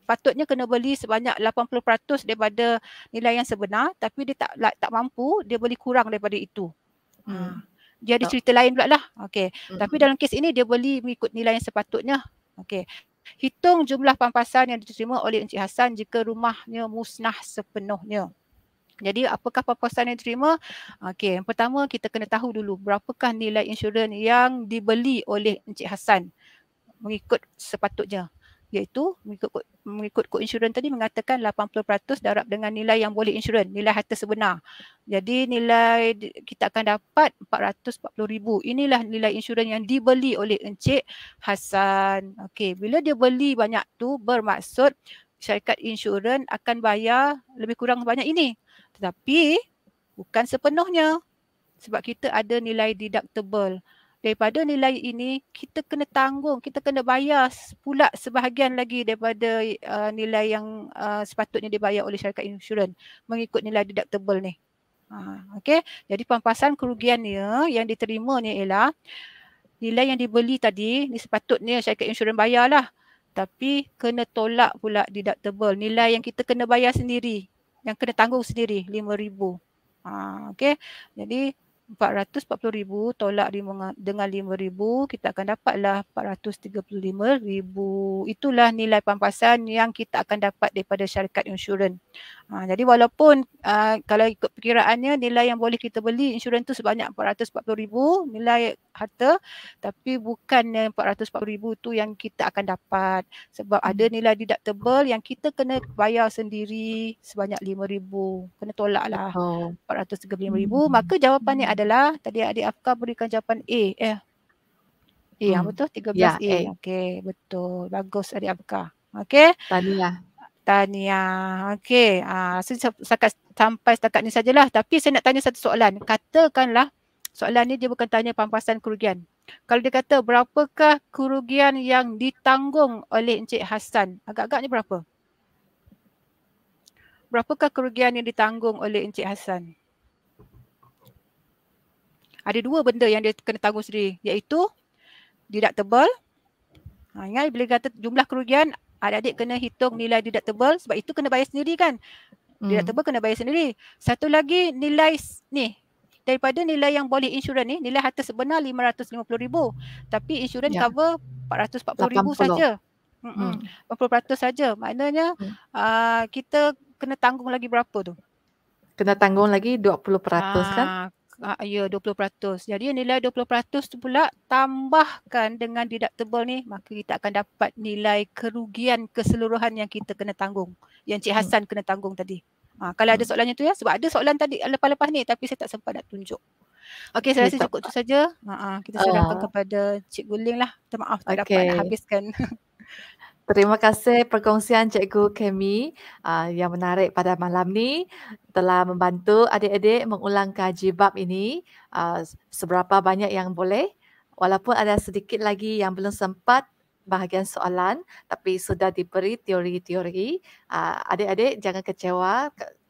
patutnya kena beli sebanyak 80% daripada nilai yang sebenar tapi dia tak like, tak mampu dia beli kurang daripada itu. Ah. Hmm. Dia ada cerita tak. lain pula lah. Okey. Hmm. Tapi dalam kes ini dia beli mengikut nilai yang sepatutnya. Okey. Hitung jumlah pampasan yang diterima oleh Encik Hasan jika rumahnya musnah sepenuhnya. Jadi apakah pampasan yang diterima? Okey, yang pertama kita kena tahu dulu berapakah nilai insurans yang dibeli oleh Encik Hasan mengikut sepatutnya iaitu mengikut kod, mengikut kod insurans tadi mengatakan 80% darab dengan nilai yang boleh insuran nilai harta sebenar. Jadi nilai kita akan dapat 440,000. Inilah nilai insuran yang dibeli oleh Encik Hasan. Okey, bila dia beli banyak tu bermaksud syarikat insuran akan bayar lebih kurang banyak ini. Tetapi bukan sepenuhnya sebab kita ada nilai deductible daripada nilai ini kita kena tanggung kita kena bayar pula sebahagian lagi daripada uh, nilai yang uh, sepatutnya dibayar oleh syarikat insurans mengikut nilai deductible ni. Ha uh, Jadi pampasan kerugiannya yang diterimanya ialah nilai yang dibeli tadi ni sepatutnya syarikat insurans bayarlah tapi kena tolak pula deductible nilai yang kita kena bayar sendiri yang kena tanggung sendiri 5000. Ha Okay, Jadi RM440,000 tolak dengan 5000 kita akan dapatlah 435000 Itulah nilai pampasan yang kita akan dapat daripada syarikat insurans. Ha, jadi walaupun uh, kalau ikut perkiraannya nilai yang boleh kita beli insurans tu sebanyak RM440,000 nilai harta tapi bukan yang RM440,000 tu yang kita akan dapat sebab hmm. ada nilai deductible yang kita kena bayar sendiri sebanyak RM5,000 kena tolak lah RM435,000 hmm. maka jawapannya adalah tadi adik Afka berikan jawapan A eh A hmm. betul 13A ya, okey betul bagus adik Afka okey tadilah Tahniah. Okey. Uh, setakat, sampai setakat ni sajalah. Tapi saya nak tanya satu soalan. Katakanlah soalan ni dia bukan tanya pampasan kerugian. Kalau dia kata berapakah kerugian yang ditanggung oleh Encik Hassan? Agak-agaknya berapa? Berapakah kerugian yang ditanggung oleh Encik Hassan? Ada dua benda yang dia kena tanggung sendiri iaitu deductible. Ha, ingat bila kata jumlah kerugian adik-adik kena hitung nilai deductible sebab itu kena bayar sendiri kan. Hmm. Deductible kena bayar sendiri. Satu lagi nilai ni daripada nilai yang boleh insurans ni nilai harta sebenar 550,000 tapi insurans ya. cover 440,000 saja. Hmm. 40% saja. Maknanya hmm. uh, kita kena tanggung lagi berapa tu? Kena tanggung lagi 20% ah. kan? uh, ya yeah, 20%. Jadi nilai 20% tu pula tambahkan dengan deductible ni maka kita akan dapat nilai kerugian keseluruhan yang kita kena tanggung. Yang Cik Hasan hmm. kena tanggung tadi. Uh, kalau hmm. ada soalan tu ya sebab ada soalan tadi lepas-lepas ni tapi saya tak sempat nak tunjuk. Okey saya rasa cukup tu saja. Uh, uh, kita serahkan uh. kepada Cik Guling lah. Minta maaf tak okay. dapat habiskan. [laughs] Terima kasih perkongsian Cikgu Kemi uh, yang menarik pada malam ni telah membantu adik-adik mengulang kaji bab ini uh, seberapa banyak yang boleh walaupun ada sedikit lagi yang belum sempat bahagian soalan tapi sudah diberi teori-teori uh, adik-adik jangan kecewa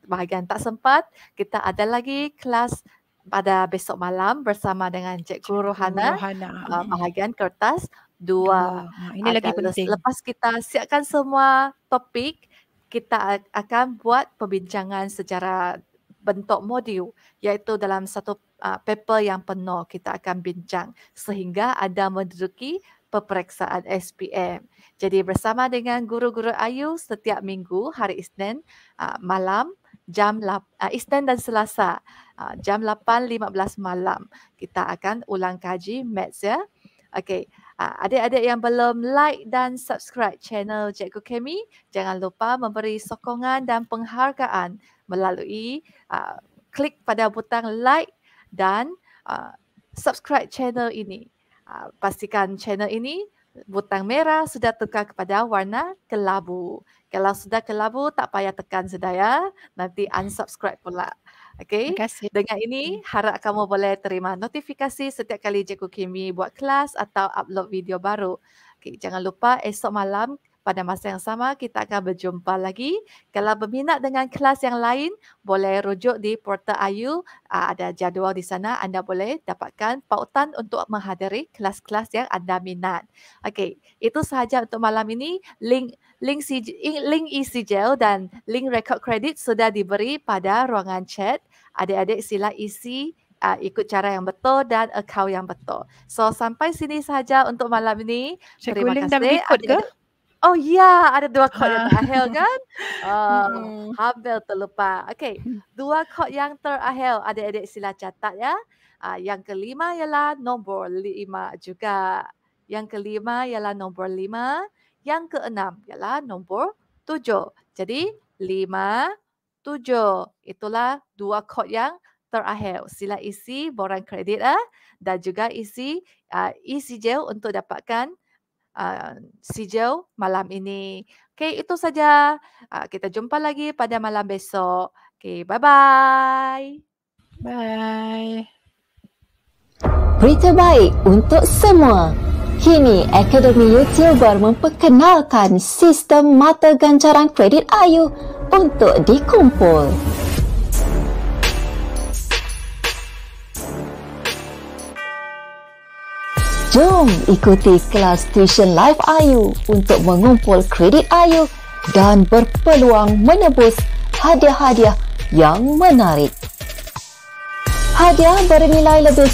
bahagian tak sempat kita ada lagi kelas pada besok malam bersama dengan Cikgu Rohana, Rohana. Uh, bahagian kertas dua. Ha, ini lagi penting. Lepas kita siapkan semua topik, kita akan buat perbincangan secara bentuk modul iaitu dalam satu uh, paper yang penuh kita akan bincang sehingga ada menduduki peperiksaan SPM. Jadi bersama dengan guru-guru Ayu setiap minggu hari Isnin uh, malam jam uh, Isnin dan Selasa uh, jam 8.15 malam kita akan ulang kaji maths ya. Okey. Uh, adik-adik yang belum like dan subscribe channel Jekko Kemi, jangan lupa memberi sokongan dan penghargaan melalui uh, klik pada butang like dan uh, subscribe channel ini. Uh, pastikan channel ini butang merah sudah tukar kepada warna kelabu. Kalau sudah kelabu tak payah tekan sudah ya. Nanti unsubscribe pula. Okay. Terima kasih. Dengan ini, hmm. harap kamu boleh terima notifikasi setiap kali Cikgu Kimi buat kelas atau upload video baru. Okay. Jangan lupa esok malam pada masa yang sama, kita akan berjumpa lagi. Kalau berminat dengan kelas yang lain, boleh rujuk di portal Ayu. Ah, ada jadual di sana. Anda boleh dapatkan pautan untuk menghadiri kelas-kelas yang anda minat. Okey, itu sahaja untuk malam ini. Link link, link, link e-sijil dan link rekod kredit sudah diberi pada ruangan chat. Adik-adik sila isi Uh, ikut cara yang betul dan account yang betul. So sampai sini sahaja untuk malam ini. Cikgu Terima Ling kasih. Dah berikut ke? Adik-adik. Oh ya, yeah, ada dua chord ah. kan? [laughs] oh, hmm. yang terakhir kan? Oh, uh, hampir terlupa. Okay, dua chord yang terakhir. ada-ada sila catat ya. Uh, yang kelima ialah nombor lima juga. Yang kelima ialah nombor lima. Yang keenam ialah nombor tujuh. Jadi, lima, tujuh. Itulah dua chord yang terakhir. Sila isi borang kredit ya. Dan juga isi uh, isi gel untuk dapatkan uh, eh, sijil malam ini. Okay, itu saja. Uh, kita jumpa lagi pada malam besok. Okay, bye-bye. Bye. Berita baik untuk semua. Kini, Akademi Youtuber memperkenalkan sistem mata ganjaran kredit Ayu untuk dikumpul. Dikumpul. Jom ikuti kelas tuition live Ayu untuk mengumpul kredit Ayu dan berpeluang menebus hadiah-hadiah yang menarik. Hadiah bernilai lebih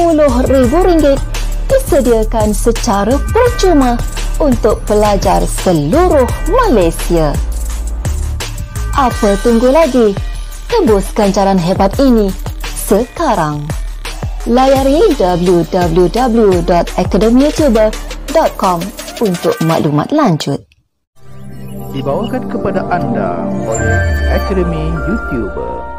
rm ringgit disediakan secara percuma untuk pelajar seluruh Malaysia. Apa tunggu lagi? Tebuskan jalan hebat ini sekarang. Layari www.academyyoutuber.com untuk maklumat lanjut. Dibawakan kepada anda oleh Academy YouTuber.